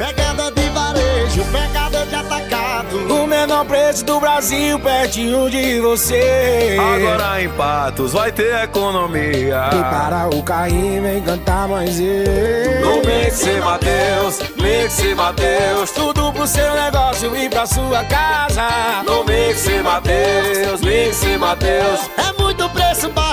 Pegada de varejo, pegada de atacado. O menor preço do Brasil, pertinho de você. Agora em Patos vai ter economia. E para o carrinho vem cantar mais No Mixe Mateus, Mixe Mateus. Tudo pro seu negócio e pra sua casa. No Mixe Mateus, Mixe Mateus. É muito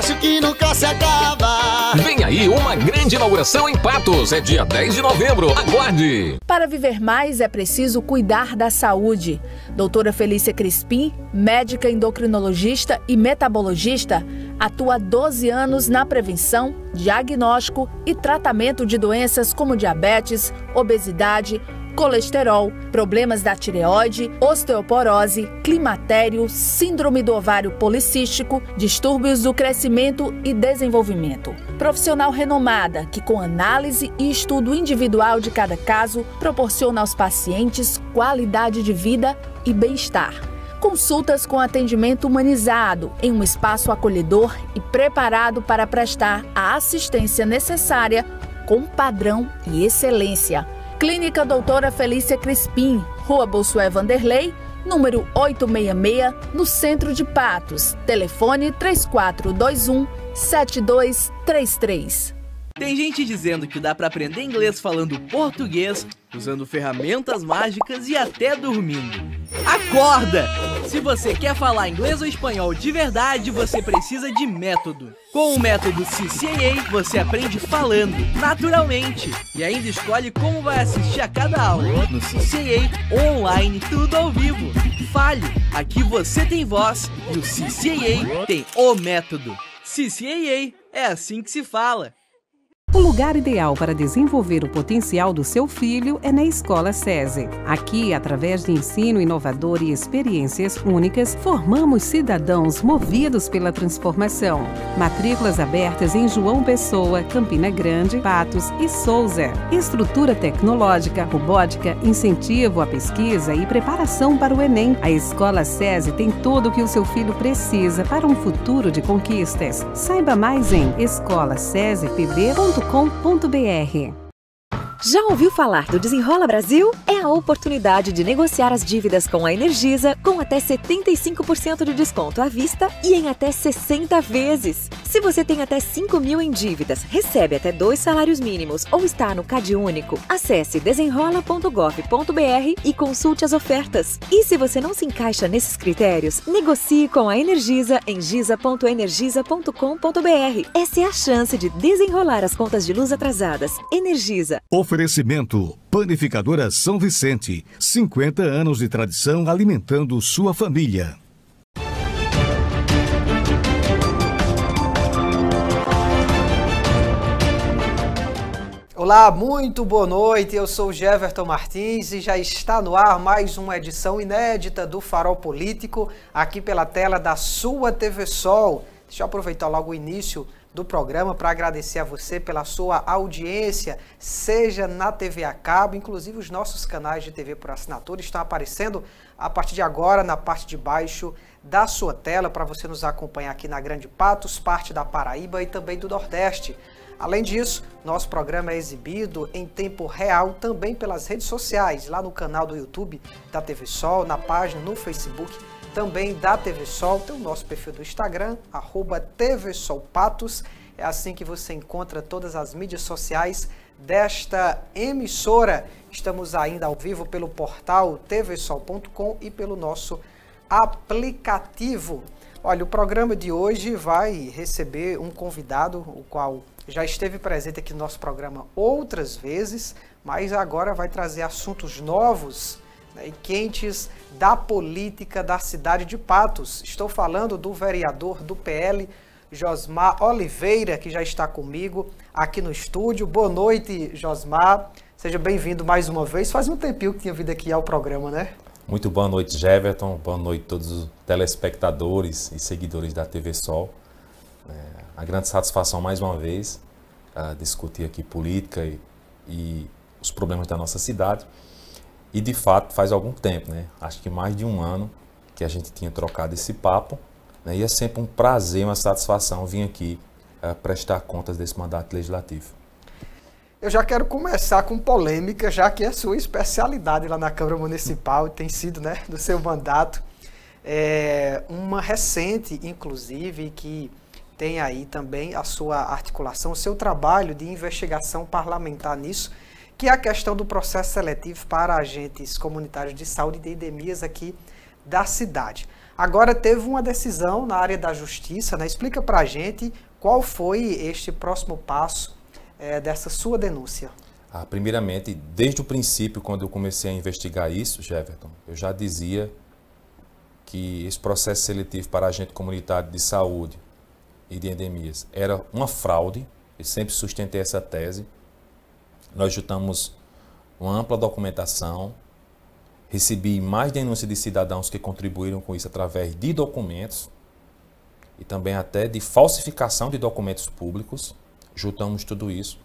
negócio que nunca se acaba. Vem aí uma grande inauguração em Patos. É dia 10 de novembro. Aguarde! Para viver mais é preciso cuidar da saúde. Doutora Felícia Crispim, médica endocrinologista e metabologista, atua há 12 anos na prevenção, diagnóstico e tratamento de doenças como diabetes, obesidade, colesterol, problemas da tireoide, osteoporose, climatério, síndrome do ovário policístico, distúrbios do crescimento e desenvolvimento. Profissional renomada que, com análise e estudo individual de cada caso, proporciona aos pacientes qualidade de vida e bem-estar consultas com atendimento humanizado, em um espaço acolhedor e preparado para prestar a assistência necessária com padrão e excelência. Clínica Doutora Felícia Crispim, Rua Bolsué Vanderlei, número 866, no centro de Patos. Telefone 3421 7233. Tem gente dizendo que dá para aprender inglês falando português usando ferramentas mágicas e até dormindo. Acorda! Se você quer falar inglês ou espanhol de verdade, você precisa de método. Com o método CCAA, você aprende falando, naturalmente, e ainda escolhe como vai assistir a cada aula. No CCAA, online, tudo ao vivo. Fale! Aqui você tem voz e o CCAA tem o método. CCAA é assim que se fala. O lugar ideal para desenvolver o potencial do seu filho é na Escola SESI. Aqui, através de ensino inovador e experiências únicas, formamos cidadãos movidos pela transformação. Matrículas abertas em João Pessoa, Campina Grande, Patos e Souza. Estrutura tecnológica, robótica, incentivo à pesquisa e preparação para o Enem. A Escola SESI tem tudo o que o seu filho precisa para um futuro de conquistas. Saiba mais em escolasesipb.com www.cafeinacultura.com.br já ouviu falar do Desenrola Brasil? É a oportunidade de negociar as dívidas com a Energisa com até 75% de desconto à vista e em até 60 vezes. Se você tem até 5 mil em dívidas, recebe até dois salários mínimos ou está no Cade único, acesse desenrola.gov.br e consulte as ofertas. E se você não se encaixa nesses critérios, negocie com a Energisa em gisa.energisa.com.br. Essa é a chance de desenrolar as contas de luz atrasadas. Energisa. O Oferecimento: Panificadora São Vicente. 50 anos de tradição alimentando sua família. Olá, muito boa noite. Eu sou Geverton Martins e já está no ar mais uma edição inédita do Farol Político aqui pela tela da sua TV Sol. Deixa eu aproveitar logo o início do programa para agradecer a você pela sua audiência, seja na TV a cabo, inclusive os nossos canais de TV por assinatura estão aparecendo a partir de agora na parte de baixo da sua tela para você nos acompanhar aqui na Grande Patos, parte da Paraíba e também do Nordeste. Além disso, nosso programa é exibido em tempo real também pelas redes sociais, lá no canal do YouTube da TV Sol, na página no Facebook também da TV Sol, tem o nosso perfil do Instagram, arroba TV Sol Patos. É assim que você encontra todas as mídias sociais desta emissora. Estamos ainda ao vivo pelo portal tvsol.com e pelo nosso aplicativo. Olha, o programa de hoje vai receber um convidado, o qual já esteve presente aqui no nosso programa outras vezes, mas agora vai trazer assuntos novos e quentes da política da cidade de Patos. Estou falando do vereador do PL, Josmar Oliveira, que já está comigo aqui no estúdio. Boa noite, Josmar. Seja bem-vindo mais uma vez. Faz um tempinho que tinha vindo aqui ao programa, né? Muito boa noite, Jeverton. Boa noite a todos os telespectadores e seguidores da TV Sol. É, a grande satisfação mais uma vez a ah, discutir aqui política e, e os problemas da nossa cidade. E de fato faz algum tempo, né? Acho que mais de um ano que a gente tinha trocado esse papo. Né? E é sempre um prazer, uma satisfação vir aqui uh, prestar contas desse mandato legislativo. Eu já quero começar com polêmica, já que é sua especialidade lá na Câmara Municipal, tem sido, né, do seu mandato. É uma recente, inclusive, que tem aí também a sua articulação, o seu trabalho de investigação parlamentar nisso que é a questão do processo seletivo para agentes comunitários de saúde de endemias aqui da cidade. Agora teve uma decisão na área da justiça, né? Explica para a gente qual foi este próximo passo é, dessa sua denúncia. Ah, primeiramente, desde o princípio, quando eu comecei a investigar isso, Jefferson, eu já dizia que esse processo seletivo para agente comunitário de saúde e de endemias era uma fraude, eu sempre sustentei essa tese, nós juntamos uma ampla documentação, recebi mais denúncias de cidadãos que contribuíram com isso através de documentos e também até de falsificação de documentos públicos. Juntamos tudo isso.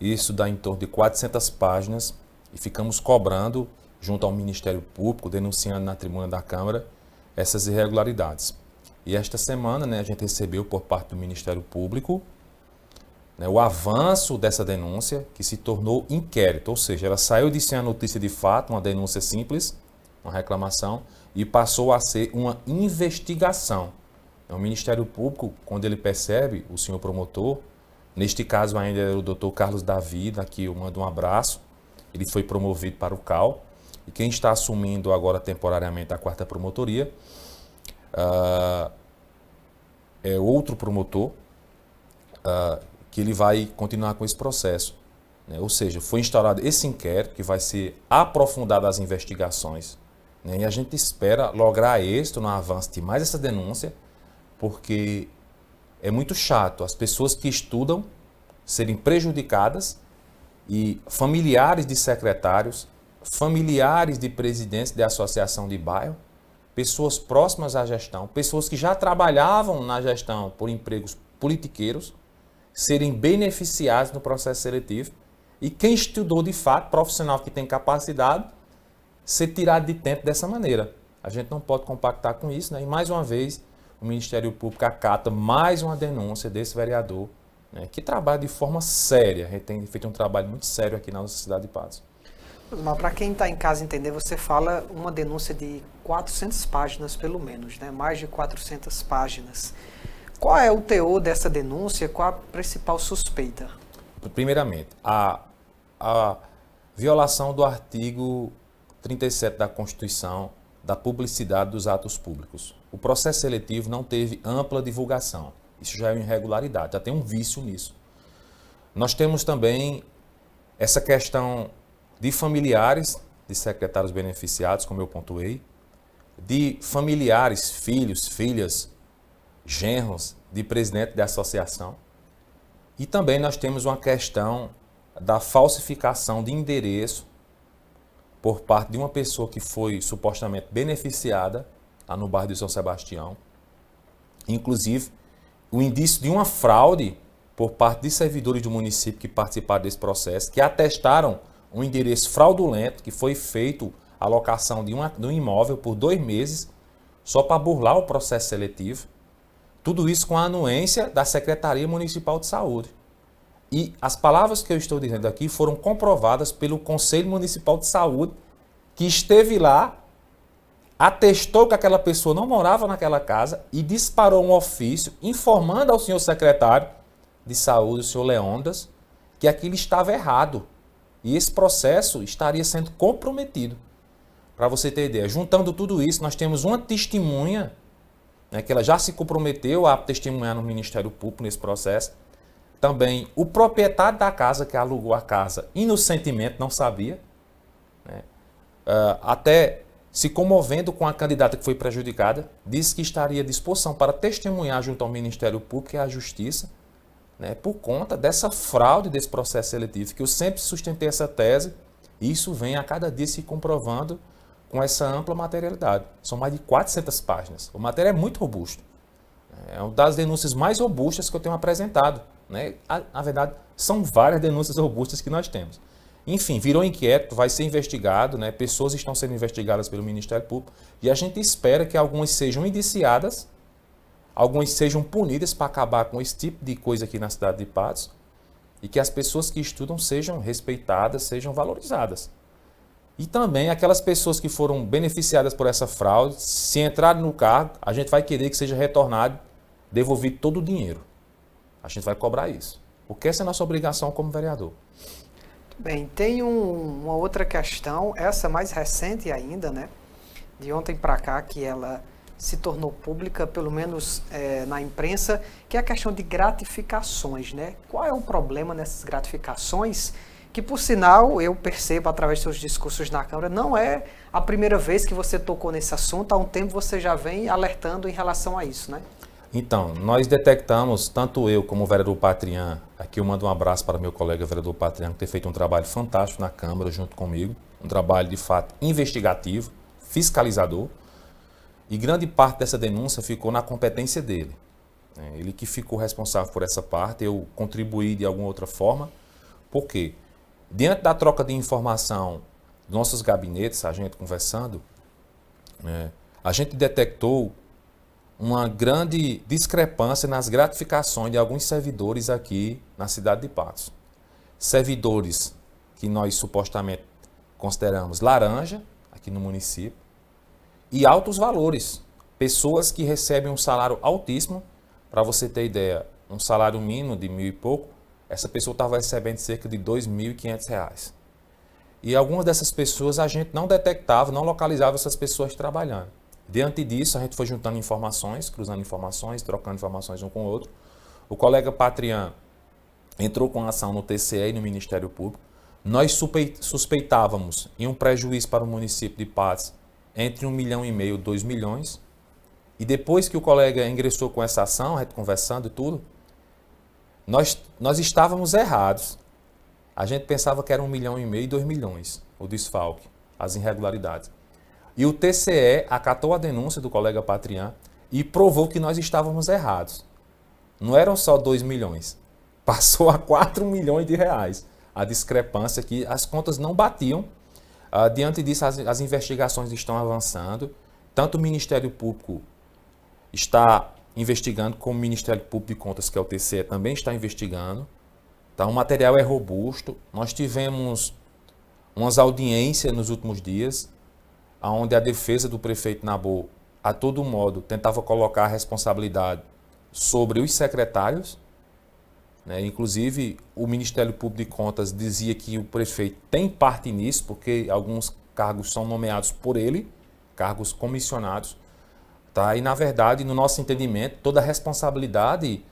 Isso dá em torno de 400 páginas e ficamos cobrando junto ao Ministério Público, denunciando na tribuna da Câmara essas irregularidades. E esta semana né, a gente recebeu por parte do Ministério Público né, o avanço dessa denúncia, que se tornou inquérito, ou seja, ela saiu de ser a notícia de fato, uma denúncia simples, uma reclamação, e passou a ser uma investigação. O é Ministério Público, quando ele percebe o senhor promotor, neste caso ainda era o doutor Carlos Davi, daqui eu mando um abraço, ele foi promovido para o CAL, e quem está assumindo agora temporariamente a quarta promotoria uh, é outro promotor, uh, que ele vai continuar com esse processo. Né? Ou seja, foi instaurado esse inquérito que vai ser aprofundado as investigações né? e a gente espera lograr êxito no avanço de mais essa denúncia, porque é muito chato as pessoas que estudam serem prejudicadas e familiares de secretários, familiares de presidentes de associação de bairro, pessoas próximas à gestão, pessoas que já trabalhavam na gestão por empregos politiqueiros, serem beneficiados no processo seletivo. E quem estudou de fato, profissional que tem capacidade, ser tirado de tempo dessa maneira. A gente não pode compactar com isso, né? E mais uma vez, o Ministério Público acata mais uma denúncia desse vereador, né, que trabalha de forma séria. Ele tem feito um trabalho muito sério aqui na nossa cidade de Paz. Mas para quem está em casa entender, você fala uma denúncia de 400 páginas, pelo menos, né? Mais de 400 páginas. Qual é o teor dessa denúncia? Qual a principal suspeita? Primeiramente, a, a violação do artigo 37 da Constituição da publicidade dos atos públicos. O processo seletivo não teve ampla divulgação. Isso já é uma irregularidade, já tem um vício nisso. Nós temos também essa questão de familiares de secretários beneficiados, como eu pontuei, de familiares, filhos, filhas genros de presidente da associação. E também nós temos uma questão da falsificação de endereço por parte de uma pessoa que foi supostamente beneficiada lá no bairro de São Sebastião. Inclusive, o indício de uma fraude por parte de servidores do município que participaram desse processo, que atestaram um endereço fraudulento, que foi feito a locação de, uma, de um imóvel por dois meses, só para burlar o processo seletivo. Tudo isso com a anuência da Secretaria Municipal de Saúde. E as palavras que eu estou dizendo aqui foram comprovadas pelo Conselho Municipal de Saúde, que esteve lá, atestou que aquela pessoa não morava naquela casa e disparou um ofício informando ao senhor secretário de saúde, o senhor Leondas, que aquilo estava errado e esse processo estaria sendo comprometido. Para você ter ideia, juntando tudo isso, nós temos uma testemunha né, que ela já se comprometeu a testemunhar no Ministério Público nesse processo. Também o proprietário da casa que alugou a casa, inocentemente, não sabia. Né, uh, até se comovendo com a candidata que foi prejudicada, disse que estaria à disposição para testemunhar junto ao Ministério Público e à Justiça né, por conta dessa fraude desse processo seletivo, que eu sempre sustentei essa tese, e isso vem a cada dia se comprovando com essa ampla materialidade. São mais de 400 páginas. O material é muito robusto. É uma das denúncias mais robustas que eu tenho apresentado. Né? Na verdade, são várias denúncias robustas que nós temos. Enfim, virou inquieto vai ser investigado, né? pessoas estão sendo investigadas pelo Ministério Público e a gente espera que algumas sejam indiciadas, algumas sejam punidas para acabar com esse tipo de coisa aqui na cidade de Patos e que as pessoas que estudam sejam respeitadas, sejam valorizadas. E também aquelas pessoas que foram beneficiadas por essa fraude, se entrarem no cargo, a gente vai querer que seja retornado, devolvido todo o dinheiro. A gente vai cobrar isso. Porque essa é a nossa obrigação como vereador. Bem, tem um, uma outra questão, essa mais recente ainda, né? De ontem para cá, que ela se tornou pública, pelo menos é, na imprensa, que é a questão de gratificações, né? Qual é o problema nessas gratificações? que por sinal eu percebo através dos seus discursos na Câmara, não é a primeira vez que você tocou nesse assunto, há um tempo você já vem alertando em relação a isso, né? Então, nós detectamos, tanto eu como o vereador Patrian, aqui eu mando um abraço para meu colega vereador Patrian, que tem feito um trabalho fantástico na Câmara junto comigo, um trabalho de fato investigativo, fiscalizador, e grande parte dessa denúncia ficou na competência dele. Né? Ele que ficou responsável por essa parte, eu contribuí de alguma outra forma, por quê? Diante da troca de informação, dos nossos gabinetes, a gente conversando, né, a gente detectou uma grande discrepância nas gratificações de alguns servidores aqui na cidade de Patos. Servidores que nós supostamente consideramos laranja, aqui no município, e altos valores. Pessoas que recebem um salário altíssimo, para você ter ideia, um salário mínimo de mil e pouco, essa pessoa estava recebendo cerca de R$ 2.500. E algumas dessas pessoas a gente não detectava, não localizava essas pessoas trabalhando. Diante disso, a gente foi juntando informações, cruzando informações, trocando informações um com o outro. O colega Patrian entrou com ação no TCE e no Ministério Público. Nós suspeitávamos em um prejuízo para o município de Paz entre um milhão e meio, dois milhões. E depois que o colega ingressou com essa ação, a gente conversando e tudo, nós, nós estávamos errados. A gente pensava que era um milhão e meio e dois milhões o desfalque, as irregularidades. E o TCE acatou a denúncia do colega Patrian e provou que nós estávamos errados. Não eram só 2 milhões, passou a 4 milhões de reais. A discrepância que as contas não batiam. Uh, diante disso, as, as investigações estão avançando. Tanto o Ministério Público está investigando, como o Ministério Público de Contas, que é o TCE, também está investigando. Tá? O material é robusto. Nós tivemos umas audiências nos últimos dias, onde a defesa do prefeito Nabô, a todo modo, tentava colocar a responsabilidade sobre os secretários. Né? Inclusive, o Ministério Público de Contas dizia que o prefeito tem parte nisso, porque alguns cargos são nomeados por ele, cargos comissionados. Tá? E, na verdade, no nosso entendimento, toda responsabilidade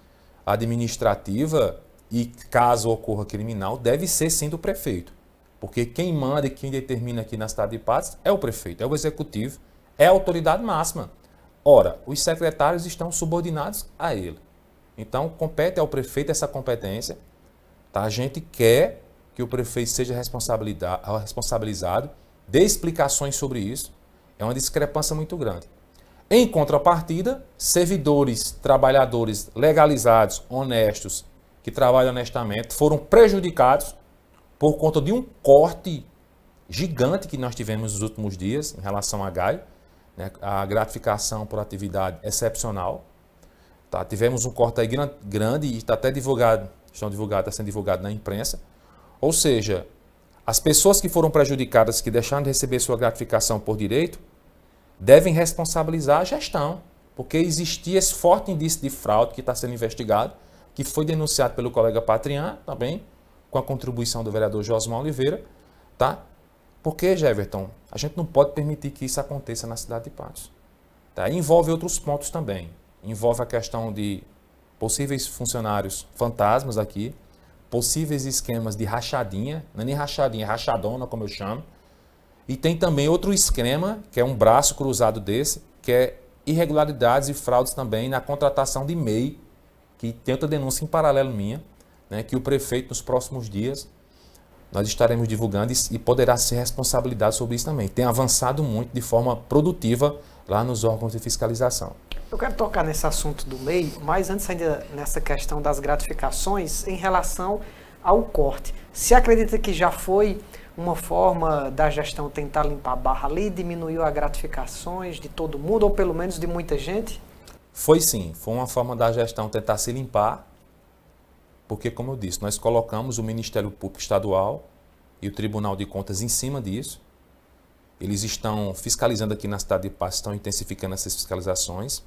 administrativa e caso ocorra criminal, deve ser sim do prefeito. Porque quem manda e quem determina aqui na cidade de Patos é o prefeito, é o executivo, é a autoridade máxima. Ora, os secretários estão subordinados a ele. Então, compete ao prefeito essa competência. Tá? A gente quer que o prefeito seja responsabilizado, dê explicações sobre isso. É uma discrepância muito grande. Em contrapartida, servidores, trabalhadores legalizados, honestos, que trabalham honestamente, foram prejudicados por conta de um corte gigante que nós tivemos nos últimos dias em relação à GAI, né, a gratificação por atividade excepcional. Tá? Tivemos um corte aí grande e está até divulgado, estão divulgado, está sendo divulgado na imprensa. Ou seja, as pessoas que foram prejudicadas, que deixaram de receber sua gratificação por direito, devem responsabilizar a gestão, porque existia esse forte indício de fraude que está sendo investigado, que foi denunciado pelo colega Patrian também, com a contribuição do vereador Josmão Oliveira, tá? Porque, Jeverton, a gente não pode permitir que isso aconteça na cidade de Patos. Tá? envolve outros pontos também. Envolve a questão de possíveis funcionários fantasmas aqui, possíveis esquemas de rachadinha, não é nem rachadinha, é rachadona, como eu chamo, e tem também outro esquema, que é um braço cruzado desse, que é irregularidades e fraudes também na contratação de MEI, que tem outra denúncia em paralelo minha, né, que o prefeito nos próximos dias nós estaremos divulgando e, poderá ser responsabilidade sobre isso também. Tem avançado muito de forma produtiva lá nos órgãos de fiscalização. Eu quero tocar nesse assunto do MEI, mas antes ainda nessa questão das gratificações em relação ao corte. Se acredita que já foi uma forma da gestão tentar limpar a barra ali, diminuiu as gratificações de todo mundo, ou pelo menos de muita gente? Foi sim, foi uma forma da gestão tentar se limpar, porque, como eu disse, nós colocamos o Ministério Público Estadual e o Tribunal de Contas em cima disso. Eles estão fiscalizando aqui na cidade de Passo, estão intensificando essas fiscalizações.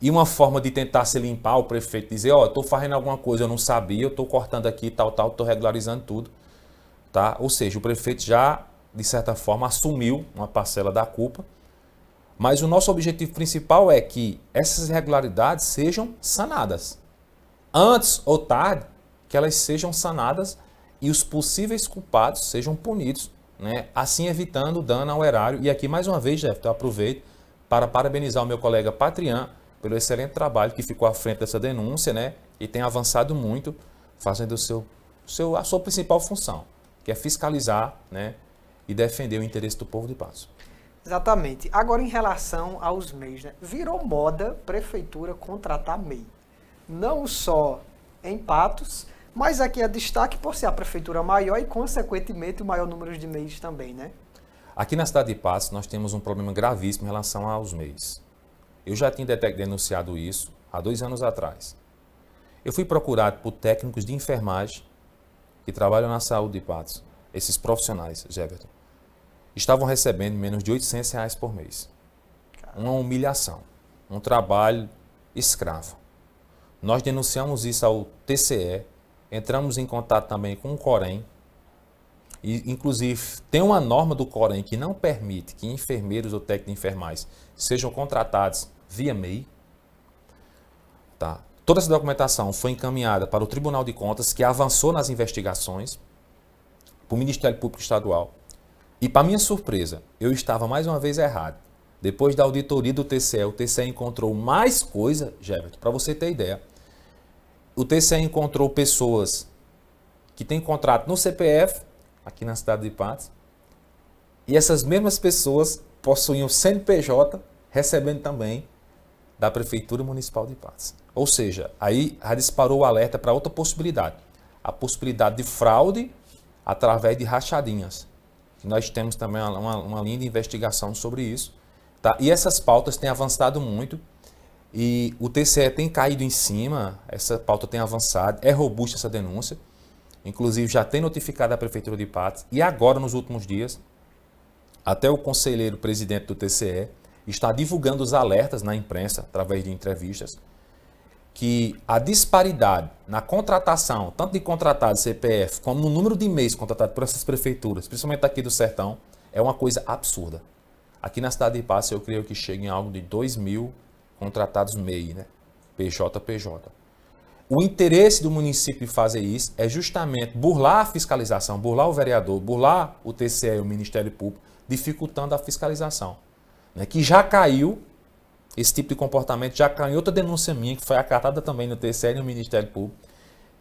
E uma forma de tentar se limpar, o prefeito dizer, ó, oh, estou fazendo alguma coisa, eu não sabia, eu estou cortando aqui, tal, tal, estou regularizando tudo. Tá? Ou seja, o prefeito já, de certa forma, assumiu uma parcela da culpa, mas o nosso objetivo principal é que essas irregularidades sejam sanadas. Antes ou tarde, que elas sejam sanadas e os possíveis culpados sejam punidos, né? assim evitando dano ao erário. E aqui, mais uma vez, Jeff, eu aproveito para parabenizar o meu colega Patrian pelo excelente trabalho que ficou à frente dessa denúncia né? e tem avançado muito, fazendo o seu, seu, a sua principal função que é fiscalizar né, e defender o interesse do povo de Passo. Exatamente. Agora, em relação aos MEIs, né? virou moda prefeitura contratar MEI. Não só em Patos, mas aqui é destaque por ser a prefeitura maior e, consequentemente, o maior número de MEIs também, né? Aqui na cidade de Patos, nós temos um problema gravíssimo em relação aos MEIs. Eu já tinha denunciado isso há dois anos atrás. Eu fui procurado por técnicos de enfermagem que trabalham na saúde de Patos, esses profissionais, Jeverton, estavam recebendo menos de 800 reais por mês. Uma humilhação, um trabalho escravo. Nós denunciamos isso ao TCE, entramos em contato também com o Corém, e, inclusive, tem uma norma do Corém que não permite que enfermeiros ou técnicos enfermais sejam contratados via MEI. Tá? Toda essa documentação foi encaminhada para o Tribunal de Contas, que avançou nas investigações, para o Ministério Público Estadual. E, para minha surpresa, eu estava mais uma vez errado. Depois da auditoria do TCE, o TCE encontrou mais coisa, Jefferson, para você ter ideia. O TCE encontrou pessoas que têm contrato no CPF, aqui na cidade de Patos, e essas mesmas pessoas possuíam CNPJ, recebendo também da Prefeitura Municipal de Patos. Ou seja, aí já disparou o alerta para outra possibilidade, a possibilidade de fraude através de rachadinhas. Nós temos também uma, uma linha de investigação sobre isso. Tá? E essas pautas têm avançado muito e o TCE tem caído em cima, essa pauta tem avançado, é robusta essa denúncia. Inclusive já tem notificado a Prefeitura de Patos e agora, nos últimos dias, até o conselheiro presidente do TCE está divulgando os alertas na imprensa através de entrevistas que a disparidade na contratação, tanto de contratados CPF, como no número de mês contratados por essas prefeituras, principalmente aqui do Sertão, é uma coisa absurda. Aqui na cidade de Passo, eu creio que chega em algo de 2 mil contratados MEI, né? PJ, PJ. O interesse do município de fazer isso é justamente burlar a fiscalização, burlar o vereador, burlar o TCE, o Ministério Público, dificultando a fiscalização, né? que já caiu esse tipo de comportamento já caiu em outra denúncia minha, que foi acatada também no TCE e no Ministério Público,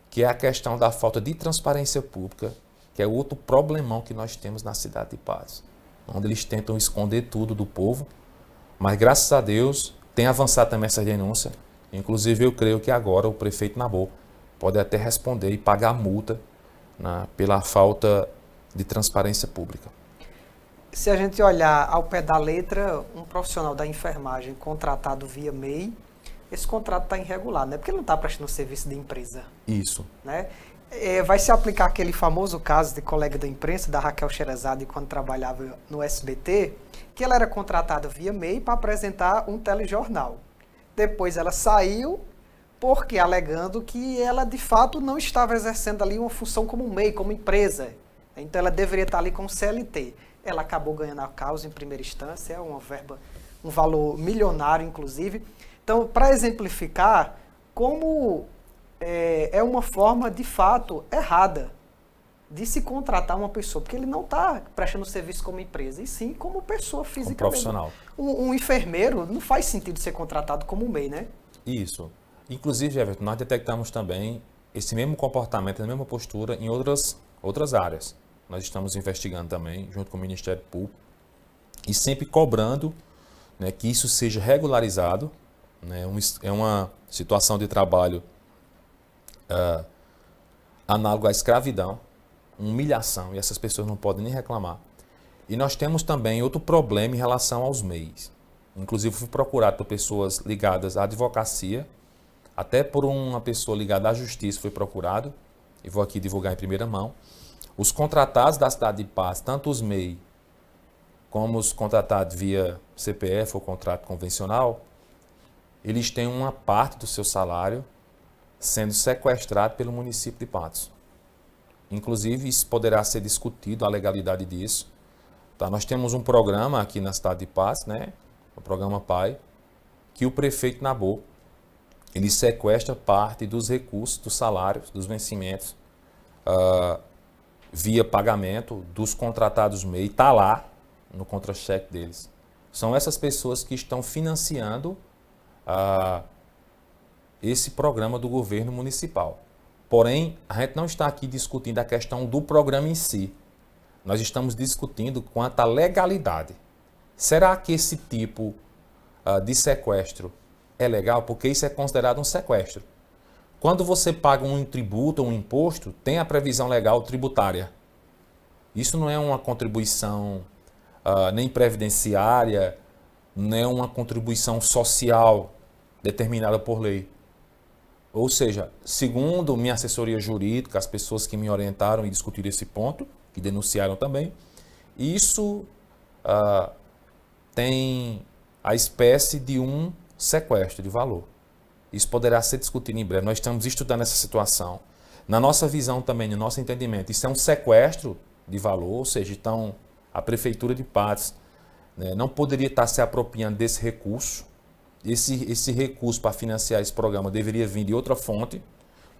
que é a questão da falta de transparência pública, que é outro problemão que nós temos na cidade de Paz, onde eles tentam esconder tudo do povo, mas graças a Deus tem avançado também essa denúncia. Inclusive eu creio que agora o prefeito Nabô pode até responder e pagar multa né, pela falta de transparência pública se a gente olhar ao pé da letra, um profissional da enfermagem contratado via MEI, esse contrato está irregular, né? Porque ele não está prestando serviço de empresa. Isso. Né? É, vai se aplicar aquele famoso caso de colega da imprensa, da Raquel Xerezade, quando trabalhava no SBT, que ela era contratada via MEI para apresentar um telejornal. Depois ela saiu, porque alegando que ela de fato não estava exercendo ali uma função como MEI, como empresa. Então ela deveria estar tá ali com CLT. Ela acabou ganhando a causa em primeira instância, é uma verba, um valor milionário, inclusive. Então, para exemplificar como é, é uma forma, de fato, errada de se contratar uma pessoa, porque ele não está prestando serviço como empresa, e sim como pessoa física. Um profissional. Um, um, enfermeiro não faz sentido ser contratado como um MEI, né? Isso. Inclusive, Everton, nós detectamos também esse mesmo comportamento, essa mesma postura em outras, outras áreas. Nós estamos investigando também, junto com o Ministério Público, e sempre cobrando né, que isso seja regularizado. Né, um, é uma situação de trabalho uh, ah, análoga à escravidão, humilhação, e essas pessoas não podem nem reclamar. E nós temos também outro problema em relação aos MEIs. Inclusive, fui procurado por pessoas ligadas à advocacia, até por uma pessoa ligada à justiça, fui procurado, e vou aqui divulgar em primeira mão. Os contratados da cidade de Paz, tanto os MEI como os contratados via CPF ou contrato convencional, eles têm uma parte do seu salário sendo sequestrado pelo município de Patos. Inclusive, isso poderá ser discutido, a legalidade disso. Tá? Nós temos um programa aqui na cidade de Paz, né? o programa PAI, que o prefeito Nabô, ele sequestra parte dos recursos, dos salários, dos vencimentos uh, via pagamento dos contratados MEI, está lá no contra-cheque deles. São essas pessoas que estão financiando ah, esse programa do governo municipal. Porém, a gente não está aqui discutindo a questão do programa em si. Nós estamos discutindo quanto à legalidade. Será que esse tipo ah, de sequestro é legal? Porque isso é considerado um sequestro. Quando você paga um tributo, um imposto, tem a previsão legal tributária. Isso não é uma contribuição uh, nem previdenciária, nem uma contribuição social determinada por lei. Ou seja, segundo minha assessoria jurídica, as pessoas que me orientaram e discutiram esse ponto, que denunciaram também, isso uh, tem a espécie de um sequestro de valor. Isso poderá ser discutido em breve. Nós estamos estudando essa situação. Na nossa visão também, no nosso entendimento, isso é um sequestro de valor, ou seja, então a Prefeitura de Patos né, não poderia estar se apropriando desse recurso. Esse, esse recurso para financiar esse programa deveria vir de outra fonte,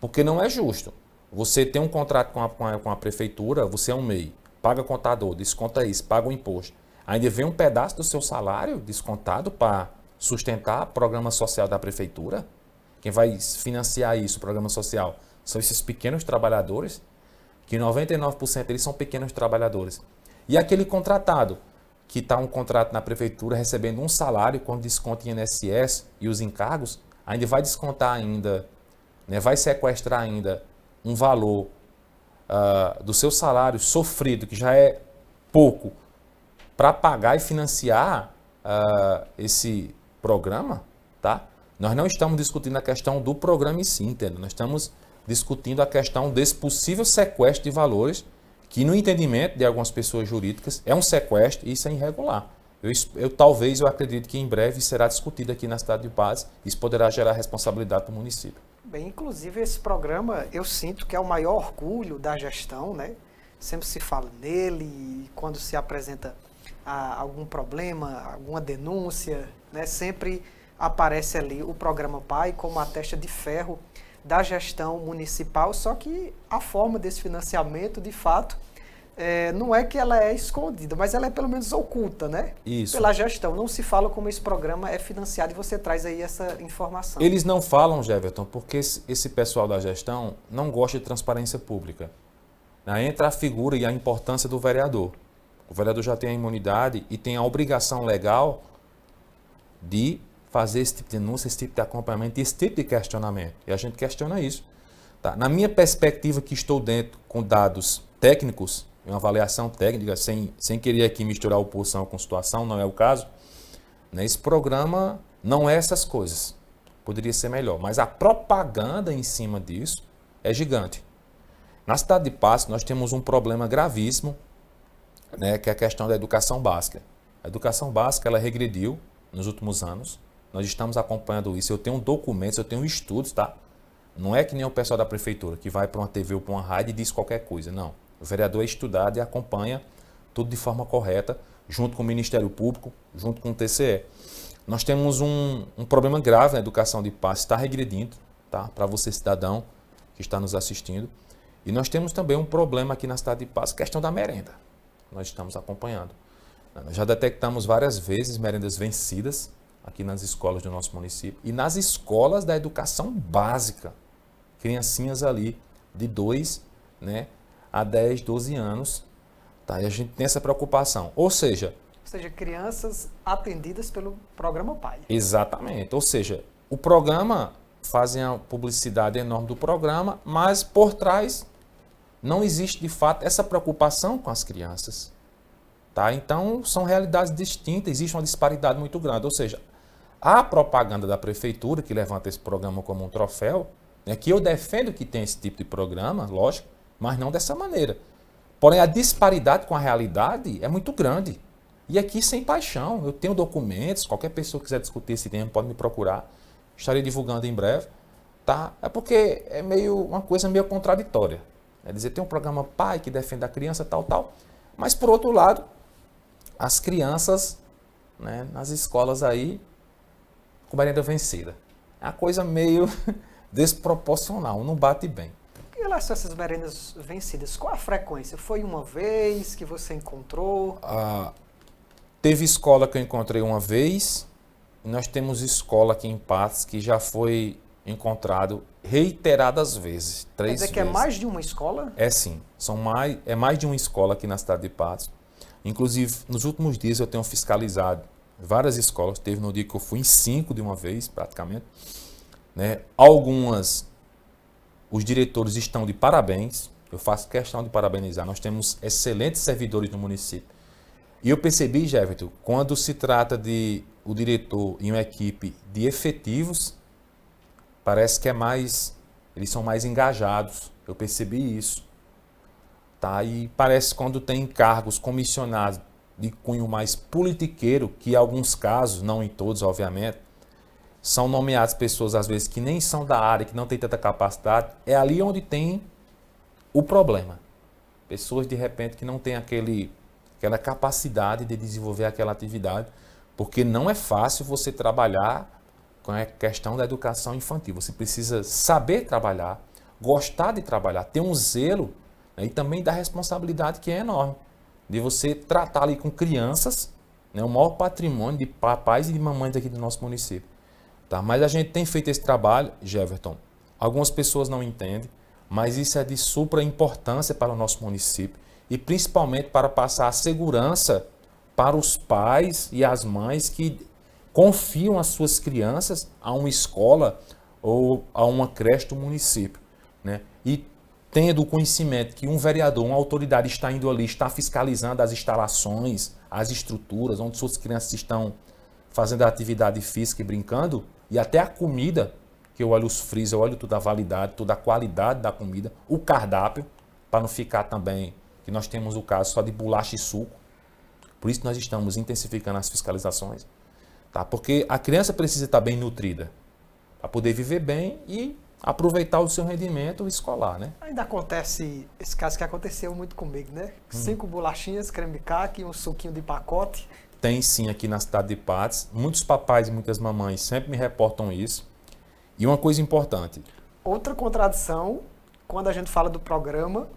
porque não é justo. Você tem um contrato com a, com a, com a Prefeitura, você é um MEI, paga contador, desconta isso, paga o imposto. Ainda vem um pedaço do seu salário descontado para sustentar o programa social da Prefeitura? Quem vai financiar isso, o programa social, são esses pequenos trabalhadores, que 99% eles são pequenos trabalhadores. E aquele contratado, que está um contrato na prefeitura recebendo um salário com desconto em INSS e os encargos, ainda vai descontar ainda, né, vai sequestrar ainda um valor uh, do seu salário sofrido, que já é pouco, para pagar e financiar uh, esse programa, tá? Nós não estamos discutindo a questão do programa em si, entendeu? Nós estamos discutindo a questão desse possível sequestro de valores, que no entendimento de algumas pessoas jurídicas é um sequestro e isso é irregular. Eu, eu talvez eu acredito que em breve será discutido aqui na cidade de Paz, isso poderá gerar responsabilidade para o município. Bem, inclusive esse programa eu sinto que é o maior orgulho da gestão, né? Sempre se fala nele quando se apresenta ah, algum problema, alguma denúncia, né? Sempre aparece ali o programa PAI como a testa de ferro da gestão municipal, só que a forma desse financiamento, de fato, é, não é que ela é escondida, mas ela é pelo menos oculta, né? Isso. Pela gestão. Não se fala como esse programa é financiado e você traz aí essa informação. Eles não falam, Jeverton, porque esse pessoal da gestão não gosta de transparência pública. Né? entra a figura e a importância do vereador. O vereador já tem a imunidade e tem a obrigação legal de fazer esse tipo de denúncia, esse tipo de acompanhamento, esse tipo de questionamento. E a gente questiona isso. Tá? Na minha perspectiva, que estou dentro com dados técnicos, uma avaliação técnica, sem, sem querer aqui misturar oposição com situação, não é o caso. Né? Esse programa não é essas coisas. Poderia ser melhor. Mas a propaganda em cima disso é gigante. Na cidade de Passo, nós temos um problema gravíssimo, né, que é a questão da educação básica. A educação básica ela regrediu nos últimos anos. Nós estamos acompanhando isso. Eu tenho documentos, eu tenho estudos, tá? Não é que nem o pessoal da prefeitura que vai para uma TV ou para uma rádio e diz qualquer coisa. Não. O vereador é estudado e acompanha tudo de forma correta, junto com o Ministério Público, junto com o TCE. Nós temos um, um problema grave na educação de paz, está regredindo, tá? Para você, cidadão que está nos assistindo. E nós temos também um problema aqui na cidade de Paz, questão da merenda. Nós estamos acompanhando. Nós já detectamos várias vezes merendas vencidas, aqui nas escolas do nosso município e nas escolas da educação básica. Criancinhas ali de 2 né, a 10, 12 anos. Tá? E a gente tem essa preocupação. Ou seja. Ou seja, crianças atendidas pelo programa PAI. Exatamente. Ou seja, o programa fazem a publicidade enorme do programa, mas por trás não existe de fato essa preocupação com as crianças. Tá? Então, são realidades distintas, existe uma disparidade muito grande. Ou seja, a propaganda da prefeitura, que levanta esse programa como um troféu, né, que eu defendo que tem esse tipo de programa, lógico, mas não dessa maneira. Porém, a disparidade com a realidade é muito grande. E aqui sem paixão. Eu tenho documentos, qualquer pessoa que quiser discutir esse tema pode me procurar. Estarei divulgando em breve. Tá? É porque é meio uma coisa meio contraditória. É dizer, tem um programa pai que defende a criança, tal, tal. Mas por outro lado, as crianças né, nas escolas aí com merenda vencida. É uma coisa meio desproporcional, não bate bem. Em relação a essas merendas vencidas, qual a frequência? Foi uma vez que você encontrou? Ah, teve escola que eu encontrei uma vez. E nós temos escola aqui em Patos que já foi encontrado reiteradas vezes, três Quer dizer que é vezes. é mais de uma escola? É sim, são mais, é mais de uma escola aqui na cidade de Patos. Inclusive, nos últimos dias eu tenho fiscalizado várias escolas. Teve no dia que eu fui em cinco de uma vez, praticamente. Né? Algumas, os diretores estão de parabéns. Eu faço questão de parabenizar. Nós temos excelentes servidores no município. E eu percebi, Jefferson, quando se trata de o diretor e uma equipe de efetivos, parece que é mais, eles são mais engajados. Eu percebi isso. Tá? E parece quando tem cargos comissionados de cunho mais politiqueiro, que em alguns casos, não em todos, obviamente, são nomeadas pessoas às vezes que nem são da área, que não têm tanta capacidade, é ali onde tem o problema. Pessoas de repente que não têm aquele, aquela capacidade de desenvolver aquela atividade, porque não é fácil você trabalhar com a questão da educação infantil. Você precisa saber trabalhar, gostar de trabalhar, ter um zelo né, e também da responsabilidade que é enorme de você tratar ali com crianças, né, o maior patrimônio de papais e de mamães aqui do nosso município. Tá? Mas a gente tem feito esse trabalho, Jefferson. Algumas pessoas não entendem, mas isso é de supra importância para o nosso município e principalmente para passar a segurança para os pais e as mães que confiam as suas crianças a uma escola ou a uma creche do município. Né? E tendo o conhecimento que um vereador, uma autoridade está indo ali, está fiscalizando as instalações, as estruturas, onde suas crianças estão fazendo atividade física e brincando, e até a comida, que eu olho os freezer, eu olho toda a validade, toda a qualidade da comida, o cardápio, para não ficar também que nós temos o caso só de bolacha e suco. Por isso nós estamos intensificando as fiscalizações, tá? Porque a criança precisa estar bem nutrida para poder viver bem e aproveitar o seu rendimento escolar, né? Ainda acontece esse caso que aconteceu muito comigo, né? Hum. Cinco bolachinhas, creme de caque, um suquinho de pacote. Tem sim aqui na cidade de Patos. Muitos papais e muitas mamães sempre me reportam isso. E uma coisa importante. Outra contradição, quando a gente fala do programa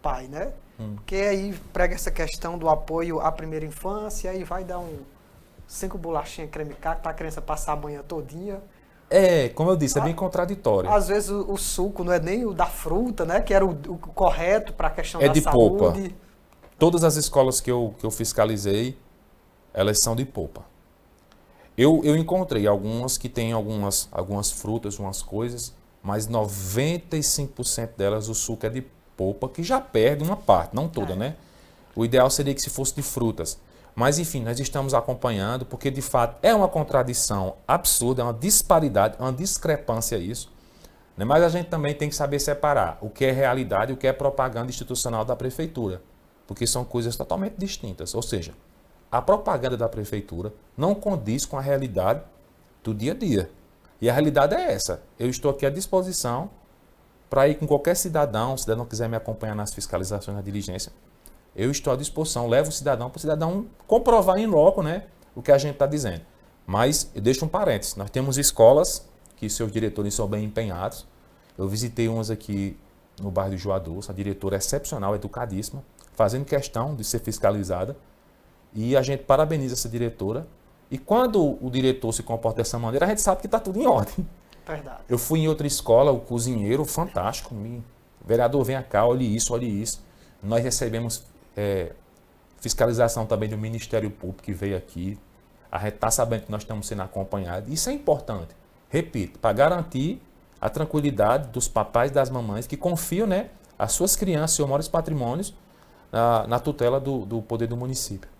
pai, né? Hum. Porque aí prega essa questão do apoio à primeira infância, aí vai dar um cinco bolachinhas creme caque para a criança passar a manhã todinha é, como eu disse, é bem contraditório. Às vezes o, suco não é nem o da fruta, né? Que era o, o correto para a questão é da saúde. É de polpa. Todas as escolas que eu, que eu fiscalizei, elas são de polpa. Eu, eu encontrei algumas que têm algumas, algumas frutas, algumas coisas, mas 95% delas o suco é de polpa, que já perde uma parte, não toda, é. né? O ideal seria que se fosse de frutas. Mas, enfim, nós estamos acompanhando, porque de fato é uma contradição absurda, é uma disparidade, uma discrepância isso. Né? Mas a gente também tem que saber separar o que é realidade e o que é propaganda institucional da prefeitura, porque são coisas totalmente distintas. Ou seja, a propaganda da prefeitura não condiz com a realidade do dia a dia. E a realidade é essa. Eu estou aqui à disposição para ir com qualquer cidadão, se não quiser me acompanhar nas fiscalizações, na diligência, eu estou à disposição, levo o cidadão para o cidadão comprovar em loco né, o que a gente está dizendo. Mas eu deixo um parênteses, nós temos escolas que seus diretores são bem empenhados. Eu visitei umas aqui no bairro do Joador, a diretora é excepcional, educadíssima, fazendo questão de ser fiscalizada. E a gente parabeniza essa diretora. E quando o diretor se comporta dessa maneira, a gente sabe que está tudo em ordem. Verdade. Eu fui em outra escola, o cozinheiro, fantástico. Me... Vereador, vem cá, olhe isso, olhe isso. Nós recebemos é, fiscalização também do Ministério Público que veio aqui. A gente está sabendo que nós estamos sendo acompanhados. Isso é importante. Repito, para garantir a tranquilidade dos papais e das mamães que confiam né, as suas crianças, e seus maiores patrimônios, na, na tutela do, do poder do município.